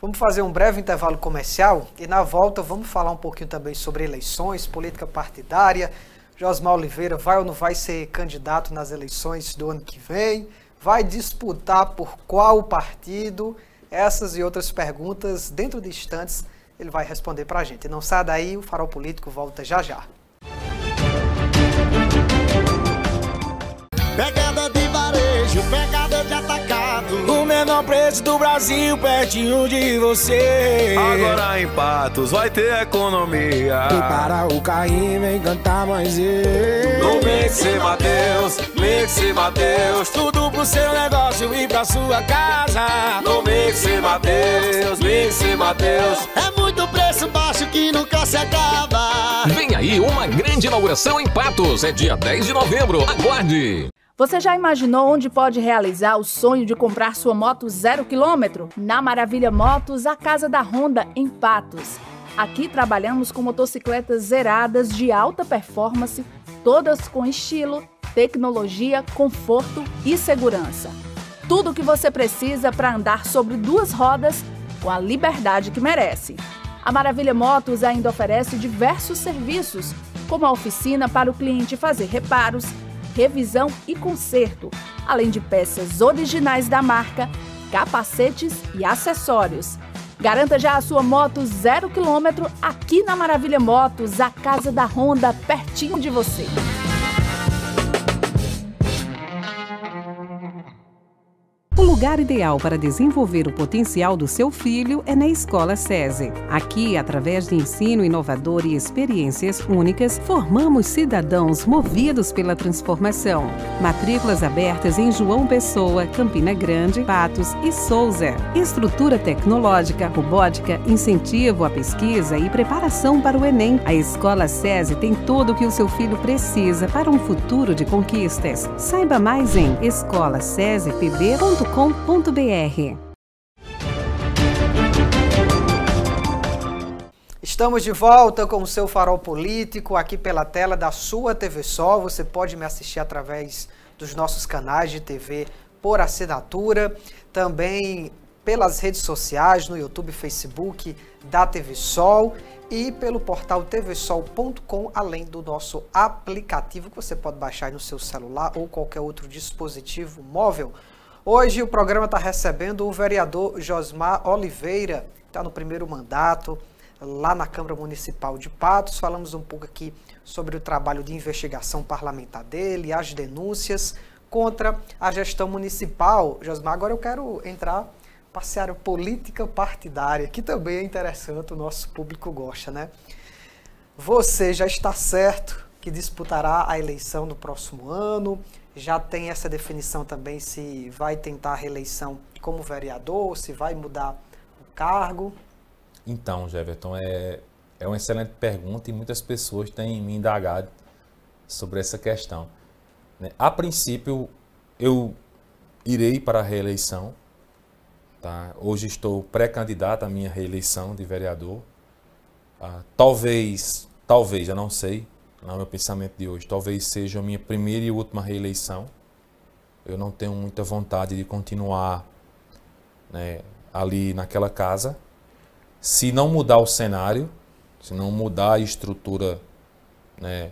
Vamos fazer um breve intervalo comercial e na volta vamos falar um pouquinho também sobre eleições, política partidária. Josmar Oliveira vai ou não vai ser candidato nas eleições do ano que vem? vai disputar por qual partido? Essas e outras perguntas, dentro de instantes, ele vai responder para a gente. Não sai daí, o Farol Político volta já já. Pegada de varejo, pegada de atacado menor preço do Brasil, pertinho de você. Agora em Patos vai ter economia. Para o carrinho, vem cantar mais No Mixi Mateus, Mixi Mateus, tudo pro seu negócio e pra sua casa. No Mixi Mateus, Mixi Mateus, é muito preço baixo que nunca se acaba. Vem aí uma grande inauguração em Patos, é dia 10 de novembro. Aguarde! Você já imaginou onde pode realizar o sonho de comprar sua moto zero quilômetro? Na Maravilha Motos, a casa da Honda em Patos. Aqui trabalhamos com motocicletas zeradas de alta performance, todas com estilo, tecnologia, conforto e segurança. Tudo o que você precisa para andar sobre duas rodas com a liberdade que merece. A Maravilha Motos ainda oferece diversos serviços, como a oficina para o cliente fazer reparos, revisão e conserto, além de peças originais da marca, capacetes e acessórios. Garanta já a sua moto zero quilômetro aqui na Maravilha Motos, a casa da Honda, pertinho de você. lugar ideal para desenvolver o potencial do seu filho é na Escola SESI. Aqui, através de ensino inovador e experiências únicas, formamos cidadãos movidos pela transformação. Matrículas abertas em João Pessoa, Campina Grande, Patos e Souza. Estrutura tecnológica, robótica, incentivo à pesquisa e preparação para o Enem. A Escola SESI tem tudo o que o seu filho precisa para um futuro de conquistas. Saiba mais em escolacesepb.com. Estamos de volta com o seu Farol Político aqui pela tela da sua TV Sol. Você pode me assistir através dos nossos canais de TV por assinatura, também pelas redes sociais, no YouTube, Facebook da TV Sol e pelo portal tvsol.com, além do nosso aplicativo que você pode baixar no seu celular ou qualquer outro dispositivo móvel. Hoje o programa está recebendo o vereador Josmar Oliveira, que está no primeiro mandato lá na Câmara Municipal de Patos. Falamos um pouco aqui sobre o trabalho de investigação parlamentar dele, as denúncias contra a gestão municipal. Josmar, agora eu quero entrar, passear a política partidária, que também é interessante, o nosso público gosta, né? Você já está certo que disputará a eleição no próximo ano, já tem essa definição também se vai tentar reeleição como vereador, se vai mudar o cargo? Então, Jeverton, é, é uma excelente pergunta e muitas pessoas têm me indagado sobre essa questão. Né? A princípio, eu irei para a reeleição. Tá? Hoje estou pré-candidato à minha reeleição de vereador. Ah, talvez, talvez, eu não sei, no é meu pensamento de hoje. Talvez seja a minha primeira e última reeleição. Eu não tenho muita vontade de continuar né, ali naquela casa. Se não mudar o cenário, se não mudar a estrutura né,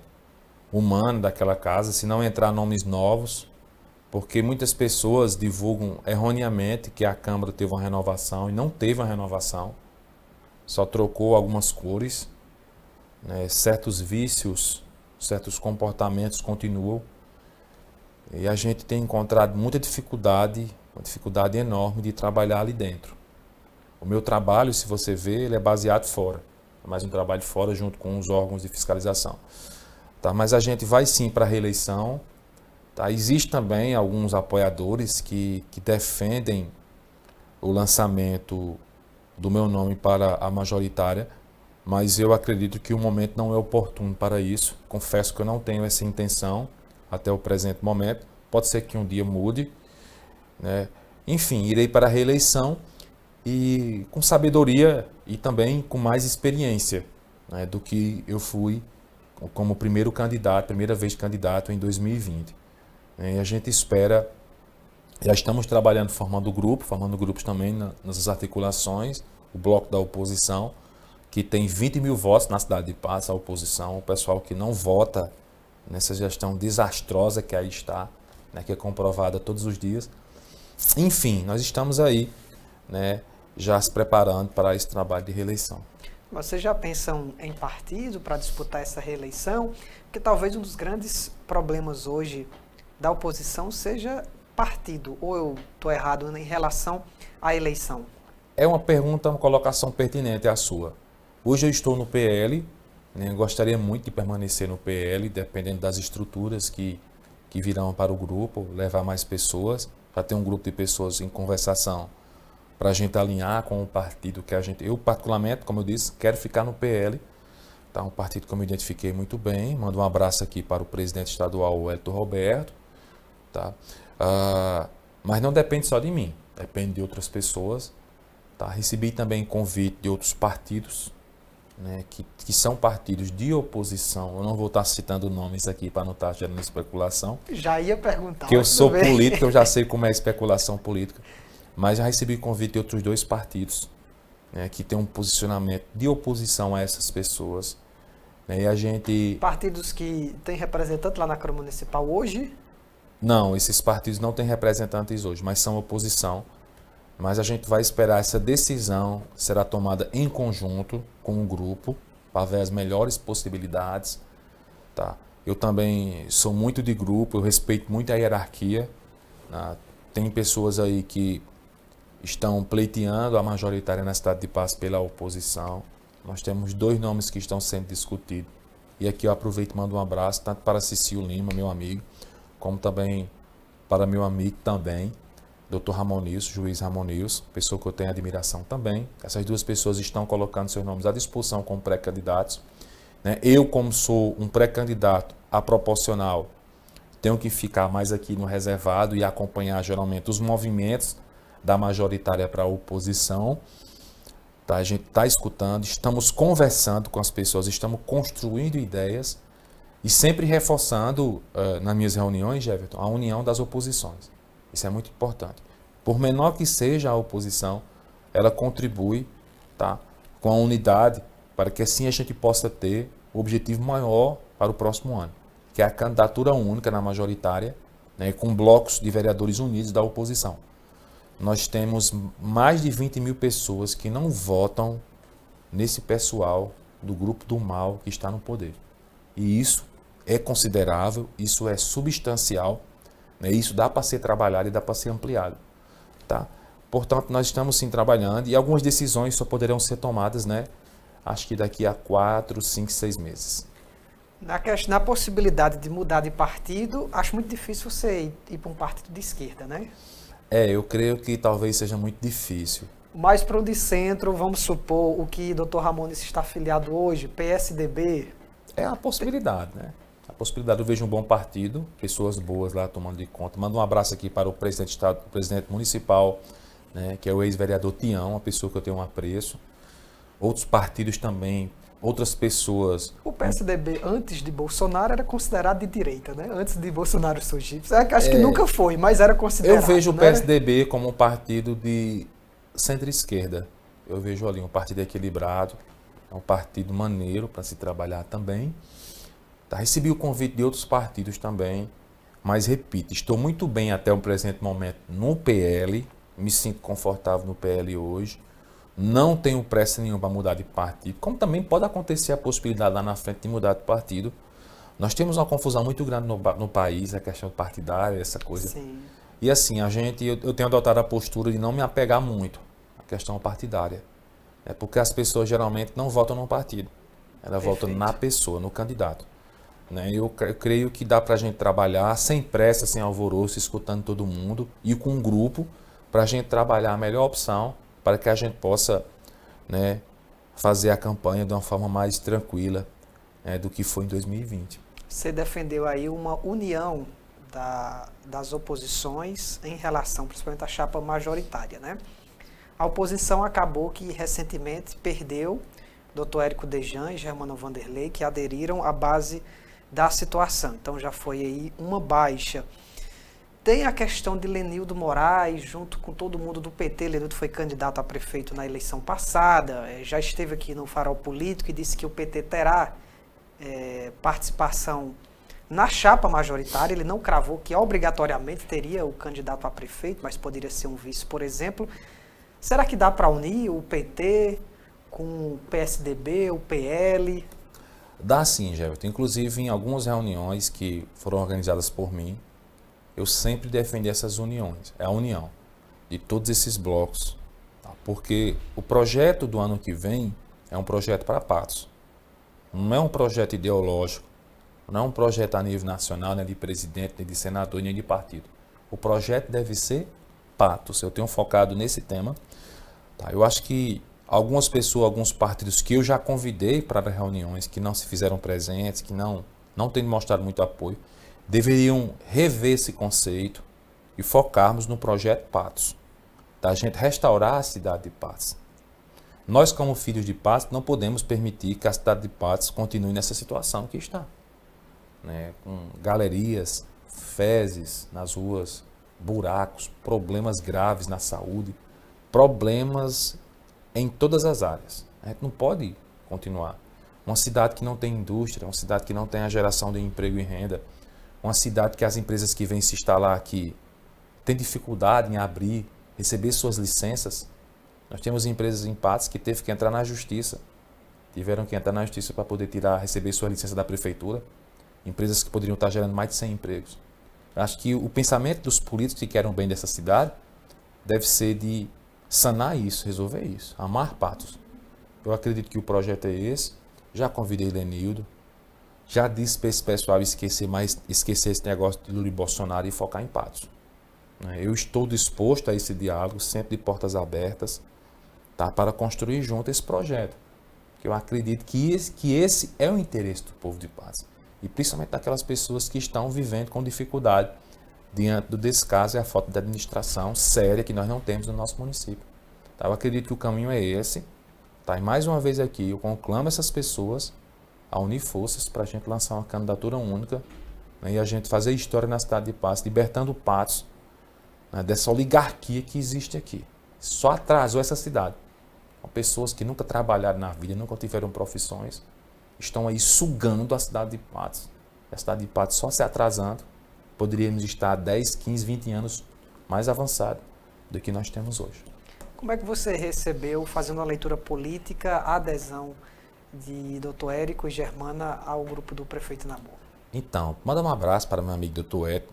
humana daquela casa, se não entrar nomes novos, porque muitas pessoas divulgam erroneamente que a Câmara teve uma renovação e não teve uma renovação, só trocou algumas cores né, certos vícios, certos comportamentos continuam. E a gente tem encontrado muita dificuldade, uma dificuldade enorme de trabalhar ali dentro. O meu trabalho, se você vê, ele é baseado fora. É mais um trabalho fora junto com os órgãos de fiscalização. Tá, mas a gente vai sim para a reeleição. Tá? Existem também alguns apoiadores que, que defendem o lançamento do meu nome para a majoritária mas eu acredito que o momento não é oportuno para isso. Confesso que eu não tenho essa intenção até o presente momento. Pode ser que um dia mude. Né? Enfim, irei para a reeleição e com sabedoria e também com mais experiência né, do que eu fui como primeiro candidato, primeira vez candidato em 2020. Né? E a gente espera, já estamos trabalhando formando grupo, formando grupos também nas articulações, o bloco da oposição que tem 20 mil votos na cidade de Patos, a oposição, o pessoal que não vota nessa gestão desastrosa que aí está, né, que é comprovada todos os dias. Enfim, nós estamos aí, né, já se preparando para esse trabalho de reeleição. Vocês já pensam em partido para disputar essa reeleição? Porque talvez um dos grandes problemas hoje da oposição seja partido. Ou eu estou errado em relação à eleição? É uma pergunta, uma colocação pertinente a sua. Hoje eu estou no PL, né? gostaria muito de permanecer no PL, dependendo das estruturas que, que virão para o grupo, levar mais pessoas. Já ter um grupo de pessoas em conversação para a gente alinhar com o partido que a gente. Eu, particularmente, como eu disse, quero ficar no PL. Tá? Um partido que eu me identifiquei muito bem. Mando um abraço aqui para o presidente estadual, Elton Roberto. Tá? Ah, mas não depende só de mim, depende de outras pessoas. Tá? Recebi também convite de outros partidos né, que, que, são partidos de oposição, eu não vou estar citando nomes aqui para não estar gerando especulação. Já ia perguntar. Que eu sou bem. político, eu já sei como é especulação política, mas já recebi convite de outros dois partidos né, que têm um posicionamento de oposição a essas pessoas. Né, e a gente. Partidos que têm representante lá na Câmara Municipal hoje? Não, esses partidos não têm representantes hoje, mas são oposição mas a gente vai esperar essa decisão será tomada em conjunto com o grupo para ver as melhores possibilidades, tá? Eu também sou muito de grupo, eu respeito muito a hierarquia. Né? Tem pessoas aí que estão pleiteando a majoritária na cidade de Paz pela oposição. Nós temos dois nomes que estão sendo discutidos. E aqui eu aproveito e mando um abraço tanto para Cecil Lima, meu amigo, como também para meu amigo também, Dr. Ramon Nilson, juiz Ramon Nilson, pessoa que eu tenho admiração também. Essas duas pessoas estão colocando seus nomes à disposição como pré-candidatos. Né? Eu, como sou um pré-candidato a proporcional, tenho que ficar mais aqui no reservado e acompanhar geralmente os movimentos da majoritária para a oposição. Tá? A gente está escutando, estamos conversando com as pessoas, estamos construindo ideias e sempre reforçando uh, nas minhas reuniões, Jefferson, a união das oposições. Isso é muito importante. Por menor que seja a oposição, ela contribui tá, com a unidade para que assim a gente possa ter o um objetivo maior para o próximo ano, que é a candidatura única na majoritária, né, com blocos de vereadores unidos da oposição. Nós temos mais de 20 mil pessoas que não votam nesse pessoal do grupo do mal que está no poder. E isso é considerável, isso é substancial é isso dá para ser trabalhado e dá para ser ampliado. Tá? Portanto, nós estamos sim trabalhando e algumas decisões só poderão ser tomadas, né? Acho que daqui a quatro, cinco, seis meses. Na, questão, na possibilidade de mudar de partido, acho muito difícil você ir, ir para um partido de esquerda, né? É, eu creio que talvez seja muito difícil. Mais para o de centro, vamos supor, o que o doutor Ramones está afiliado hoje, PSDB. É a possibilidade, né? possibilidade. Eu vejo um bom partido, pessoas boas lá tomando de conta. Manda um abraço aqui para o presidente, estado, presidente municipal, né, que é o ex-vereador Tião, uma pessoa que eu tenho um apreço. Outros partidos também, outras pessoas. O PSDB, antes de Bolsonaro, era considerado de direita, né? Antes de Bolsonaro surgir. É acho que é, nunca foi, mas era considerado. Eu vejo né? o PSDB como um partido de centro-esquerda. Eu vejo ali um partido equilibrado, é um partido maneiro para se trabalhar também. Tá, recebi o convite de outros partidos também, mas repito, estou muito bem até o presente momento no PL, me sinto confortável no PL hoje, não tenho pressa nenhuma para mudar de partido, como também pode acontecer a possibilidade lá na frente de mudar de partido. Nós temos uma confusão muito grande no, no país, a questão partidária, essa coisa. Sim. E assim, a gente, eu, eu tenho adotado a postura de não me apegar muito à questão partidária. É porque as pessoas geralmente não votam no partido. Ela Perfeito. vota na pessoa, no candidato. Né? Eu creio que dá para a gente trabalhar sem pressa, sem alvoroço, escutando todo mundo e com um grupo para a gente trabalhar a melhor opção para que a gente possa né, fazer a campanha de uma forma mais tranquila né, do que foi em 2020. Você defendeu aí uma união da, das oposições em relação, principalmente à chapa majoritária, né? A oposição acabou que recentemente perdeu Dr. Érico Dejan e Germano Vanderlei, que aderiram à base da situação. Então já foi aí uma baixa. Tem a questão de Lenildo Moraes, junto com todo mundo do PT. Lenildo foi candidato a prefeito na eleição passada, é, já esteve aqui no Farol Político e disse que o PT terá é, participação na chapa majoritária. Ele não cravou que obrigatoriamente teria o candidato a prefeito, mas poderia ser um vice, por exemplo. Será que dá para unir o PT com o PSDB, o PL? Dá sim, Gerberto. Inclusive, em algumas reuniões que foram organizadas por mim, eu sempre defendi essas uniões. É a união de todos esses blocos. Tá? Porque o projeto do ano que vem é um projeto para Patos. Não é um projeto ideológico. Não é um projeto a nível nacional, nem de presidente, nem de senador, nem de partido. O projeto deve ser Patos. Eu tenho focado nesse tema. Tá? Eu acho que Algumas pessoas, alguns partidos que eu já convidei para reuniões, que não se fizeram presentes, que não, não têm mostrado muito apoio, deveriam rever esse conceito e focarmos no projeto Patos, da gente restaurar a cidade de Patos. Nós, como filhos de Patos, não podemos permitir que a cidade de Patos continue nessa situação que está. Né? Com galerias, fezes nas ruas, buracos, problemas graves na saúde, problemas em todas as áreas. A gente não pode continuar. Uma cidade que não tem indústria, uma cidade que não tem a geração de emprego e renda, uma cidade que as empresas que vêm se instalar aqui têm dificuldade em abrir, receber suas licenças. Nós temos empresas em partes que teve que entrar na justiça. Tiveram que entrar na justiça para poder tirar, receber sua licença da prefeitura. Empresas que poderiam estar gerando mais de 100 empregos. Acho que o pensamento dos políticos que querem o bem dessa cidade deve ser de sanar isso, resolver isso. Amar Patos. Eu acredito que o projeto é esse. Já convidei Lenildo. Já disse para esse pessoal esquecer, mais, esquecer esse negócio de Lula e Bolsonaro e focar em Patos. Né, eu estou disposto a esse diálogo, sempre de portas abertas, tá? para construir junto esse projeto. Que eu acredito que esse, que esse é o interesse do povo de Patos. E principalmente daquelas pessoas que estão vivendo com dificuldade diante do descaso e a falta de administração séria que nós não temos no nosso município. Tá? Eu acredito que o caminho é esse. Tá? E mais uma vez aqui, eu conclamo essas pessoas a unir forças para a gente lançar uma candidatura única né? e a gente fazer história na cidade de Passos, libertando Patos né? dessa oligarquia que existe aqui. Só atrasou essa cidade. pessoas que nunca trabalharam na vida, nunca tiveram profissões, estão aí sugando a cidade de Patos. A cidade de Patos só se atrasando poderíamos estar 10, 15, 20 anos mais avançado do que nós temos hoje. Como é que você recebeu, fazendo a leitura política, a adesão de Dr. Érico e Germana ao grupo do prefeito Namor? Então, manda um abraço para meu amigo Dr. Érico,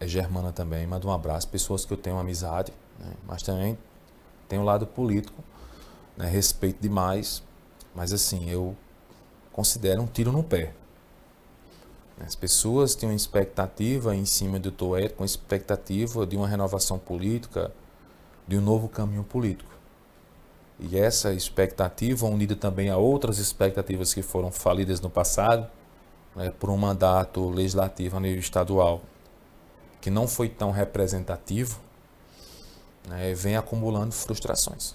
é Germana também, manda um abraço, pessoas que eu tenho amizade, né? mas também tem o lado político, né? respeito demais, mas assim, eu considero um tiro no pé. As pessoas têm uma expectativa em cima do Toérico, uma expectativa de uma renovação política, de um novo caminho político. E essa expectativa, unida também a outras expectativas que foram falidas no passado, né, por um mandato legislativo a nível estadual que não foi tão representativo, né, vem acumulando frustrações.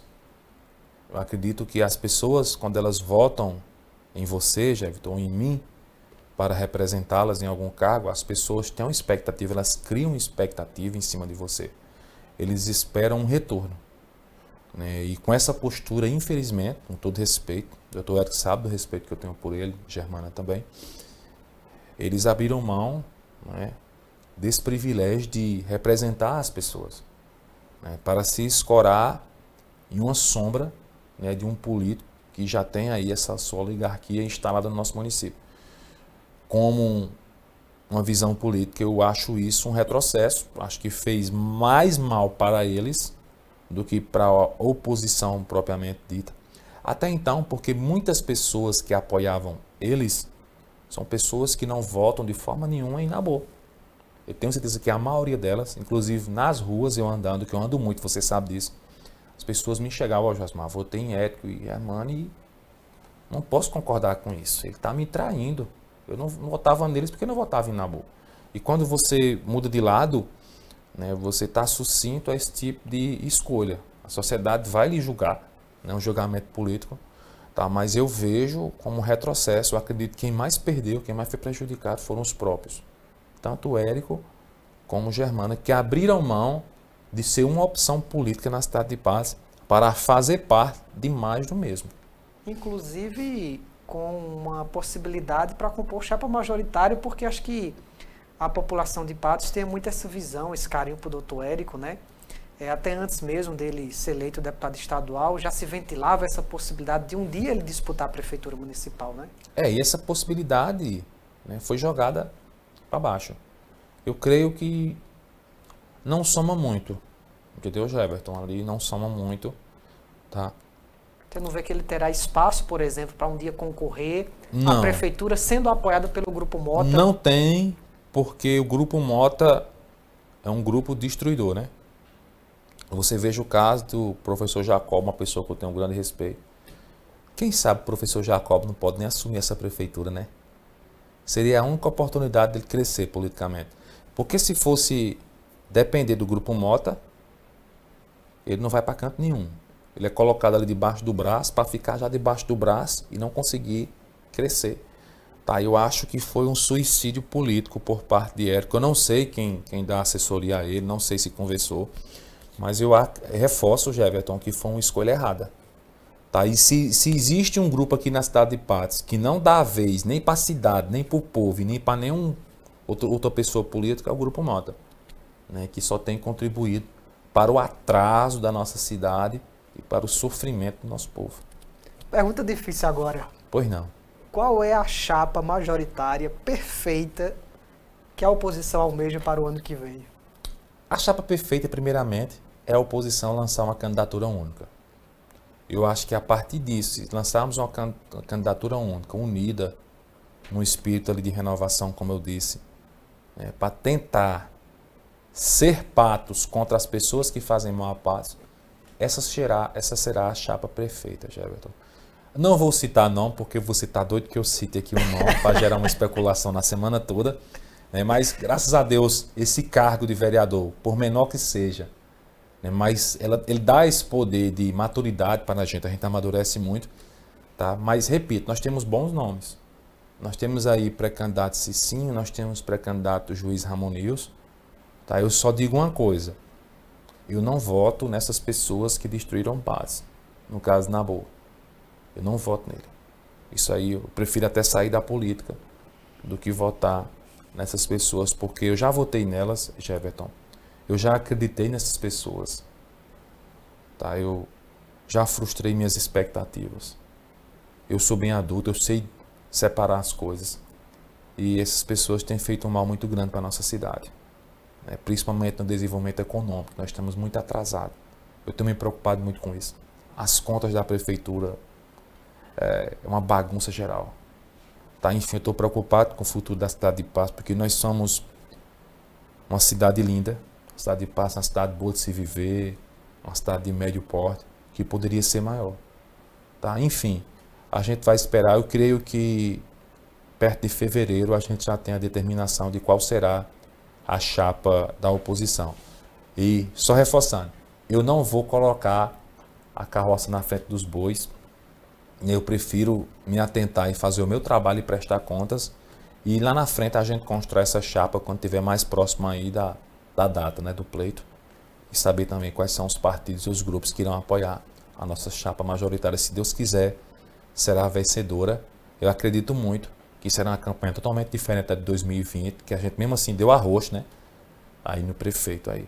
Eu acredito que as pessoas, quando elas votam em você, Jevito, ou em mim, para representá-las em algum cargo, as pessoas têm uma expectativa, elas criam uma expectativa em cima de você. Eles esperam um retorno. Né? E com essa postura, infelizmente, com todo respeito, o doutor Eric sabe do respeito que eu tenho por ele, Germana também, eles abriram mão né, desse privilégio de representar as pessoas né, para se escorar em uma sombra né, de um político que já tem aí essa sua oligarquia instalada no nosso município como uma visão política. Eu acho isso um retrocesso. Acho que fez mais mal para eles do que para a oposição propriamente dita. Até então, porque muitas pessoas que apoiavam eles são pessoas que não votam de forma nenhuma em Nabô. Eu tenho certeza que a maioria delas, inclusive nas ruas eu andando, que eu ando muito, você sabe disso, as pessoas me chegavam, ó, oh, Jasmar, votei em Ético e mano e não posso concordar com isso. Ele está me traindo. Eu não, votava neles porque não votava em Nabu. E quando você muda de lado, né, você está sucinto a esse tipo de escolha. A sociedade vai lhe julgar, né, um julgamento político, tá? mas eu vejo como um retrocesso. Eu acredito que quem mais perdeu, quem mais foi prejudicado foram os próprios. Tanto o Érico como Germana, que abriram mão de ser uma opção política na cidade de paz para fazer parte de mais do mesmo. Inclusive, com uma possibilidade para compor chapa majoritário, porque acho que a população de Patos tem muito essa visão, esse carinho para o doutor Érico, né? É, até antes mesmo dele ser eleito deputado estadual, já se ventilava essa possibilidade de um dia ele disputar a prefeitura municipal, né? É, e essa possibilidade né, foi jogada para baixo. Eu creio que não soma muito, entendeu, Jeberton? Ali não soma muito, tá? Você não vê que ele terá espaço, por exemplo, para um dia concorrer não. à prefeitura sendo apoiado pelo Grupo Mota? Não tem, porque o Grupo Mota é um grupo destruidor, né? Você veja o caso do professor Jacob, uma pessoa que eu tenho um grande respeito. Quem sabe o professor Jacob não pode nem assumir essa prefeitura, né? Seria a única oportunidade dele crescer politicamente. Porque se fosse depender do Grupo Mota, ele não vai para canto nenhum. Ele é colocado ali debaixo do braço para ficar já debaixo do braço e não conseguir crescer. Tá, eu acho que foi um suicídio político por parte de Érico. Eu não sei quem, quem dá assessoria a ele, não sei se conversou, mas eu reforço, Jeverton, que foi uma escolha errada. Tá? E se, se existe um grupo aqui na cidade de Patos que não dá a vez nem para a cidade, nem para o povo, nem para nenhum outro, outra pessoa política, é o Grupo Mota, né? que só tem contribuído para o atraso da nossa cidade e para o sofrimento do nosso povo. Pergunta difícil agora. Pois não. Qual é a chapa majoritária perfeita que a oposição almeja para o ano que vem? A chapa perfeita, primeiramente, é a oposição lançar uma candidatura única. Eu acho que a partir disso, se lançarmos uma candidatura única, unida, num espírito ali de renovação, como eu disse, é, para tentar ser patos contra as pessoas que fazem mal à paz, essa será, essa será a chapa perfeita, Jefferson. Não vou citar não, porque você tá doido que eu cite aqui um nome para gerar uma especulação na semana toda. Né? Mas, graças a Deus, esse cargo de vereador, por menor que seja, né? mas ela, ele dá esse poder de maturidade para a gente, a gente amadurece muito. Tá? Mas, repito, nós temos bons nomes. Nós temos aí pré-candidato Cicinho, nós temos pré-candidato juiz Ramon News. Tá? Eu só digo uma coisa, eu não voto nessas pessoas que destruíram paz. No caso, Nabu. Eu não voto nele. Isso aí eu prefiro até sair da política do que votar nessas pessoas, porque eu já votei nelas, Jeverton. Eu já acreditei nessas pessoas. Tá? Eu já frustrei minhas expectativas. Eu sou bem adulto, eu sei separar as coisas. E essas pessoas têm feito um mal muito grande para a nossa cidade né? principalmente no desenvolvimento econômico. Nós estamos muito atrasados. Eu tenho me preocupado muito com isso. As contas da prefeitura é, é uma bagunça geral. Tá? Enfim, eu estou preocupado com o futuro da cidade de Passo, porque nós somos uma cidade linda, a cidade de Passo é uma cidade boa de se viver, uma cidade de médio porte, que poderia ser maior. Tá? Enfim, a gente vai esperar. Eu creio que perto de fevereiro a gente já tem a determinação de qual será a chapa da oposição. E só reforçando, eu não vou colocar a carroça na frente dos bois. Eu prefiro me atentar e fazer o meu trabalho e prestar contas. E lá na frente a gente constrói essa chapa quando estiver mais próximo aí da, da data né, do pleito. E saber também quais são os partidos e os grupos que irão apoiar a nossa chapa majoritária. Se Deus quiser, será vencedora. Eu acredito muito que será uma campanha totalmente diferente da de 2020, que a gente mesmo assim deu arroz, né? Aí no prefeito aí.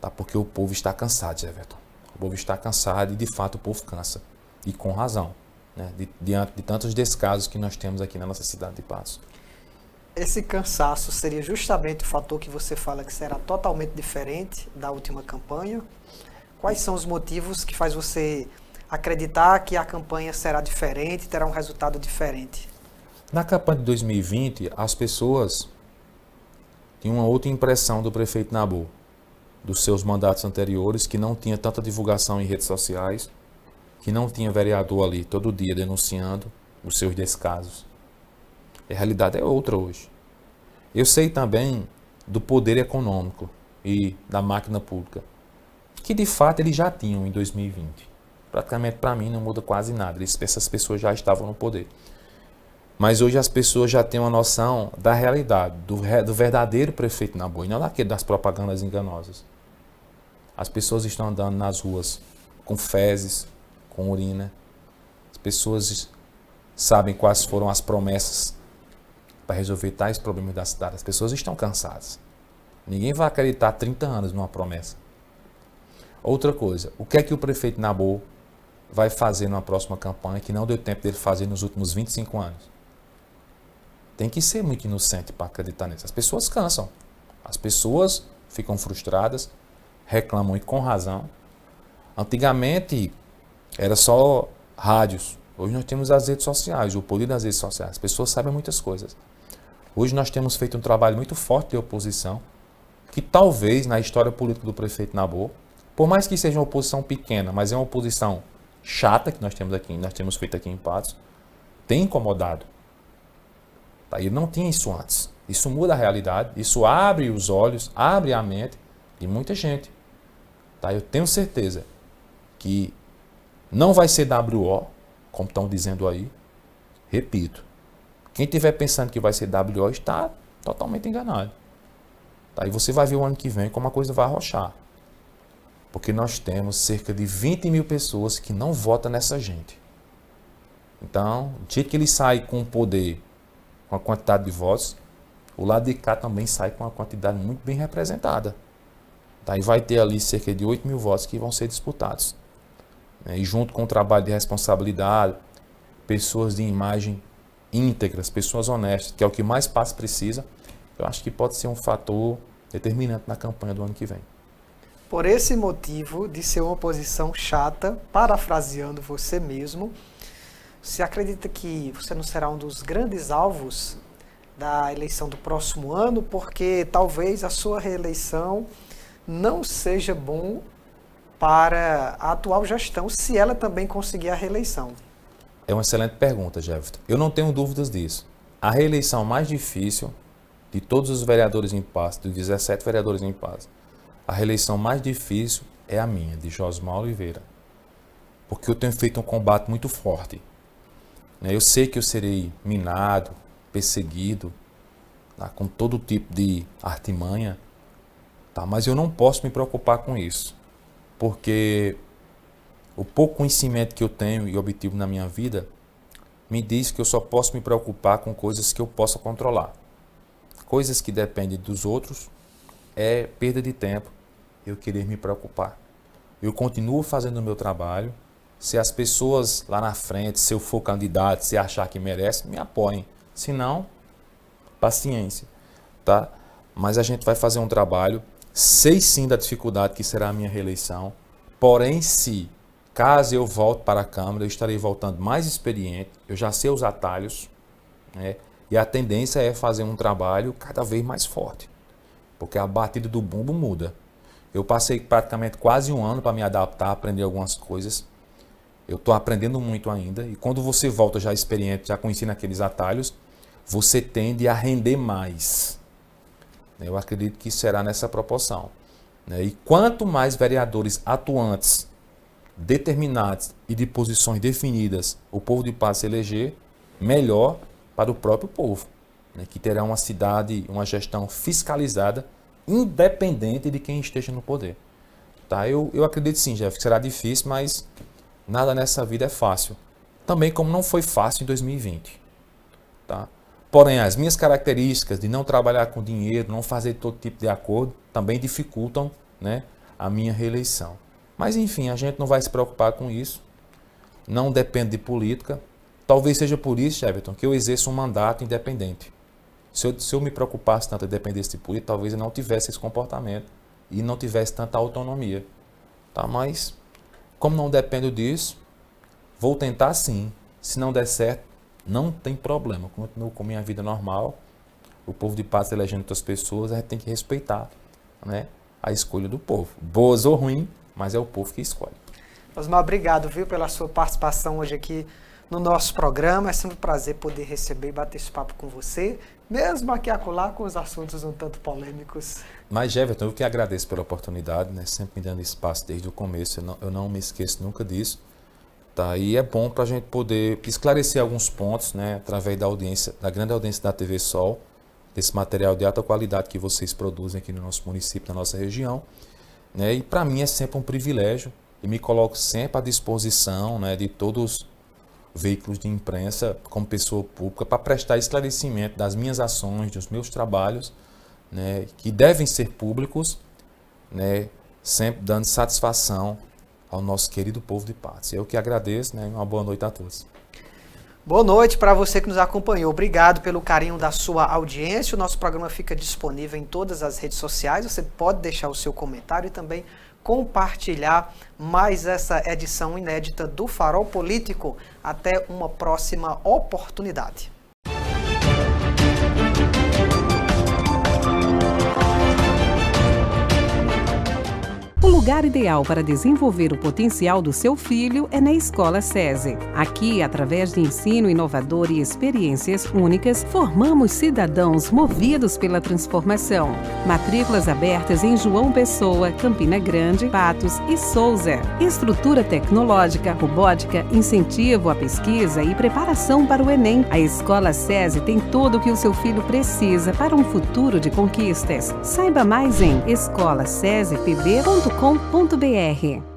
Tá porque o povo está cansado, Zé Everton. O povo está cansado e de fato o povo cansa. E com razão, né? De, diante de tantos descasos que nós temos aqui na nossa cidade de Passo. Esse cansaço seria justamente o fator que você fala que será totalmente diferente da última campanha. Quais são os motivos que faz você acreditar que a campanha será diferente, terá um resultado diferente? Na campanha de 2020, as pessoas tinham uma outra impressão do prefeito Nabu, dos seus mandatos anteriores, que não tinha tanta divulgação em redes sociais, que não tinha vereador ali todo dia denunciando os seus descasos. A realidade é outra hoje. Eu sei também do poder econômico e da máquina pública, que de fato eles já tinham em 2020. Praticamente para mim não muda quase nada, essas pessoas já estavam no poder. Mas hoje as pessoas já têm uma noção da realidade, do, do verdadeiro prefeito na boa, e não daquele das propagandas enganosas. As pessoas estão andando nas ruas com fezes, com urina. As pessoas sabem quais foram as promessas para resolver tais problemas da cidade. As pessoas estão cansadas. Ninguém vai acreditar 30 anos numa promessa. Outra coisa, o que é que o prefeito Nabu vai fazer numa próxima campanha que não deu tempo dele fazer nos últimos 25 anos? Tem que ser muito inocente para acreditar nisso. As pessoas cansam. As pessoas ficam frustradas, reclamam e com razão. Antigamente era só rádios. Hoje nós temos as redes sociais, o poder das redes sociais. As pessoas sabem muitas coisas. Hoje nós temos feito um trabalho muito forte de oposição, que talvez na história política do prefeito Nabu, por mais que seja uma oposição pequena, mas é uma oposição chata que nós temos aqui, nós temos feito aqui em Patos, tem incomodado Tá? Ele não tinha isso antes. Isso muda a realidade, isso abre os olhos, abre a mente de muita gente. Tá? Eu tenho certeza que não vai ser WO, como estão dizendo aí. Repito, quem estiver pensando que vai ser WO está totalmente enganado. Tá? E você vai ver o ano que vem como a coisa vai arrochar. Porque nós temos cerca de 20 mil pessoas que não votam nessa gente. Então, o dia que ele sai com o poder com a quantidade de votos, o lado de cá também sai com uma quantidade muito bem representada. Tá? E vai ter ali cerca de 8 mil votos que vão ser disputados. Né? E junto com o trabalho de responsabilidade, pessoas de imagem íntegras, pessoas honestas, que é o que mais passa precisa, eu acho que pode ser um fator determinante na campanha do ano que vem. Por esse motivo de ser uma oposição chata, parafraseando você mesmo, você acredita que você não será um dos grandes alvos da eleição do próximo ano, porque talvez a sua reeleição não seja bom para a atual gestão, se ela também conseguir a reeleição? É uma excelente pergunta, Jefferson. Eu não tenho dúvidas disso. A reeleição mais difícil de todos os vereadores em paz, dos 17 vereadores em paz, a reeleição mais difícil é a minha, de Josmar Oliveira. Porque eu tenho feito um combate muito forte né? Eu sei que eu serei minado, perseguido, tá? com todo tipo de artimanha, tá? mas eu não posso me preocupar com isso, porque o pouco conhecimento que eu tenho e obtive na minha vida me diz que eu só posso me preocupar com coisas que eu possa controlar. Coisas que dependem dos outros é perda de tempo eu querer me preocupar. Eu continuo fazendo o meu trabalho, se as pessoas lá na frente, se eu for candidato, se achar que merece, me apoiem. Se não, paciência, tá? Mas a gente vai fazer um trabalho, sei sim da dificuldade que será a minha reeleição, porém se caso eu volte para a Câmara, eu estarei voltando mais experiente, eu já sei os atalhos, né? E a tendência é fazer um trabalho cada vez mais forte, porque a batida do bumbo muda. Eu passei praticamente quase um ano para me adaptar, aprender algumas coisas, eu estou aprendendo muito ainda e quando você volta já experiente, já conhecendo aqueles atalhos, você tende a render mais. Eu acredito que será nessa proporção. Né? E quanto mais vereadores atuantes, determinados e de posições definidas o povo de Patos eleger, melhor para o próprio povo, né? que terá uma cidade, uma gestão fiscalizada, independente de quem esteja no poder. Tá? Eu, eu acredito sim, Jeff, que será difícil, mas Nada nessa vida é fácil. Também como não foi fácil em 2020. Tá? Porém, as minhas características de não trabalhar com dinheiro, não fazer todo tipo de acordo, também dificultam né, a minha reeleição. Mas enfim, a gente não vai se preocupar com isso. Não depende de política. Talvez seja por isso, Everton, que eu exerço um mandato independente. Se eu, se eu me preocupasse tanto e dependesse de política, talvez eu não tivesse esse comportamento e não tivesse tanta autonomia. Tá? Mas como não dependo disso, vou tentar sim. Se não der certo, não tem problema. Continuo com minha vida normal. O povo de paz elegendo outras pessoas, a gente tem que respeitar né, a escolha do povo. Boas ou ruim, mas é o povo que escolhe. Osmar, obrigado viu, pela sua participação hoje aqui no nosso programa. É sempre um prazer poder receber e bater esse papo com você, mesmo aqui acolá com os assuntos um tanto polêmicos. Mas, Jefferson, eu que agradeço pela oportunidade, né? sempre me dando espaço desde o começo, eu não, eu não me esqueço nunca disso. Tá? E é bom para a gente poder esclarecer alguns pontos né? através da audiência, da grande audiência da TV Sol, desse material de alta qualidade que vocês produzem aqui no nosso município, na nossa região. Né? E para mim é sempre um privilégio e me coloco sempre à disposição né, de todos veículos de imprensa como pessoa pública para prestar esclarecimento das minhas ações, dos meus trabalhos, né, que devem ser públicos, né, sempre dando satisfação ao nosso querido povo de Patos. Eu que agradeço, né, uma boa noite a todos. Boa noite para você que nos acompanhou. Obrigado pelo carinho da sua audiência. O nosso programa fica disponível em todas as redes sociais. Você pode deixar o seu comentário e também compartilhar mais essa edição inédita do Farol Político. Até uma próxima oportunidade. lugar ideal para desenvolver o potencial do seu filho é na Escola SESI. Aqui, através de ensino inovador e experiências únicas, formamos cidadãos movidos pela transformação. Matrículas abertas em João Pessoa, Campina Grande, Patos e Souza. Estrutura tecnológica, robótica, incentivo à pesquisa e preparação para o Enem. A Escola SESI tem tudo o que o seu filho precisa para um futuro de conquistas. Saiba mais em escolacesepb.com www.varejoatacado.com.br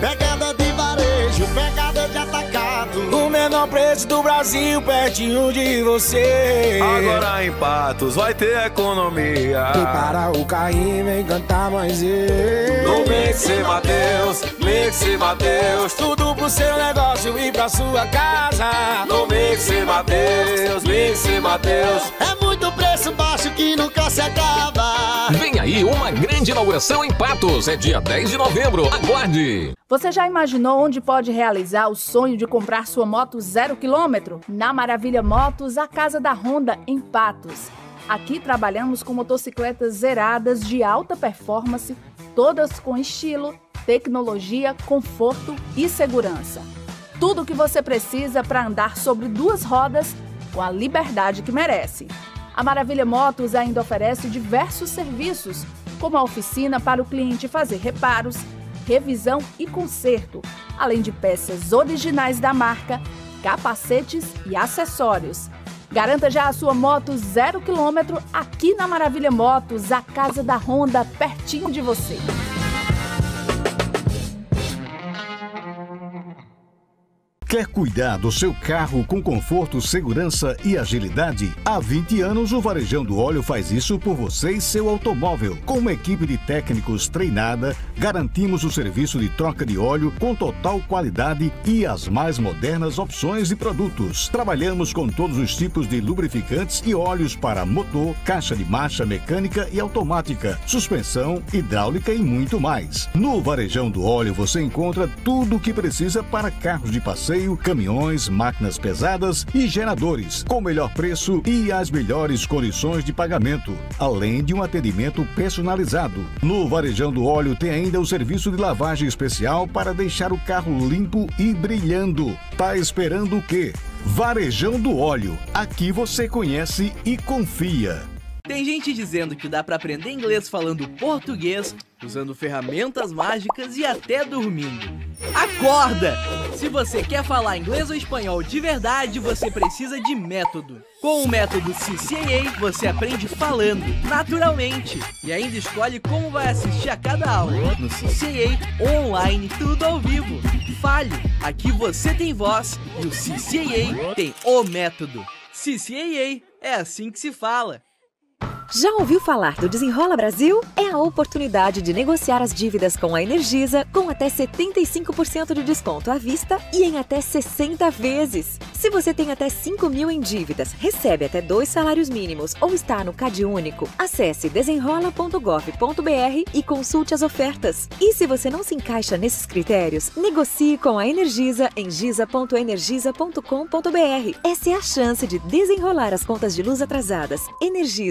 Pegada de varejo, pegada de atacado. O menor preço do Brasil pertinho de você. Agora em Patos vai ter economia. E para o carrinho, vem cantar mais eu. No Mix Mateus, Mix Mateus, tudo pro seu negócio e pra sua casa. No Mix Mateus, Mix Mateus. É muito preço baixo que nunca se acaba. Vem aí uma grande inauguração em Patos. É dia 10 de novembro. Aguarde. Você já imaginou onde pode realizar o sonho de comprar sua moto zero quilômetro? Na Maravilha Motos, a casa da Honda em Patos. Aqui trabalhamos com motocicletas zeradas de alta performance, todas com estilo tecnologia, conforto e segurança. Tudo o que você precisa para andar sobre duas rodas com a liberdade que merece. A Maravilha Motos ainda oferece diversos serviços, como a oficina para o cliente fazer reparos, revisão e conserto, além de peças originais da marca, capacetes e acessórios. Garanta já a sua moto zero quilômetro aqui na Maravilha Motos, a casa da Honda, pertinho de você. Quer cuidar do seu carro com conforto, segurança e agilidade? Há 20 anos, o Varejão do Óleo faz isso por você e seu automóvel. Com uma equipe de técnicos treinada, garantimos o serviço de troca de óleo com total qualidade e as mais modernas opções e produtos. Trabalhamos com todos os tipos de lubrificantes e óleos para motor, caixa de marcha mecânica e automática, suspensão, hidráulica e muito mais. No Varejão do Óleo você encontra tudo o que precisa para carros de passeio rodeio, caminhões, máquinas pesadas e geradores, com melhor preço e as melhores condições de pagamento, além de um atendimento personalizado. No Varejão do Óleo tem ainda o serviço de lavagem especial para deixar o carro limpo e brilhando. Tá esperando o quê? Varejão do Óleo. Aqui você conhece e confia. Tem gente dizendo que dá para aprender inglês falando português usando ferramentas mágicas e até dormindo. Acorda! Se você quer falar inglês ou espanhol de verdade, você precisa de método. Com o método CCAA, você aprende falando, naturalmente, e ainda escolhe como vai assistir a cada aula, no CCAA online, tudo ao vivo. Fale! Aqui você tem voz e o CCAA tem o método. CCAA é assim que se fala. Já ouviu falar do Desenrola Brasil? É a oportunidade de negociar as dívidas com a Energisa com até 75% de desconto à vista e em até 60 vezes. Se você tem até 5 mil em dívidas, recebe até dois salários mínimos ou está no CAD único, acesse desenrola.gov.br e consulte as ofertas. E se você não se encaixa nesses critérios, negocie com a Energisa em giza.energisa.com.br. Essa é a chance de desenrolar as contas de luz atrasadas. Energisa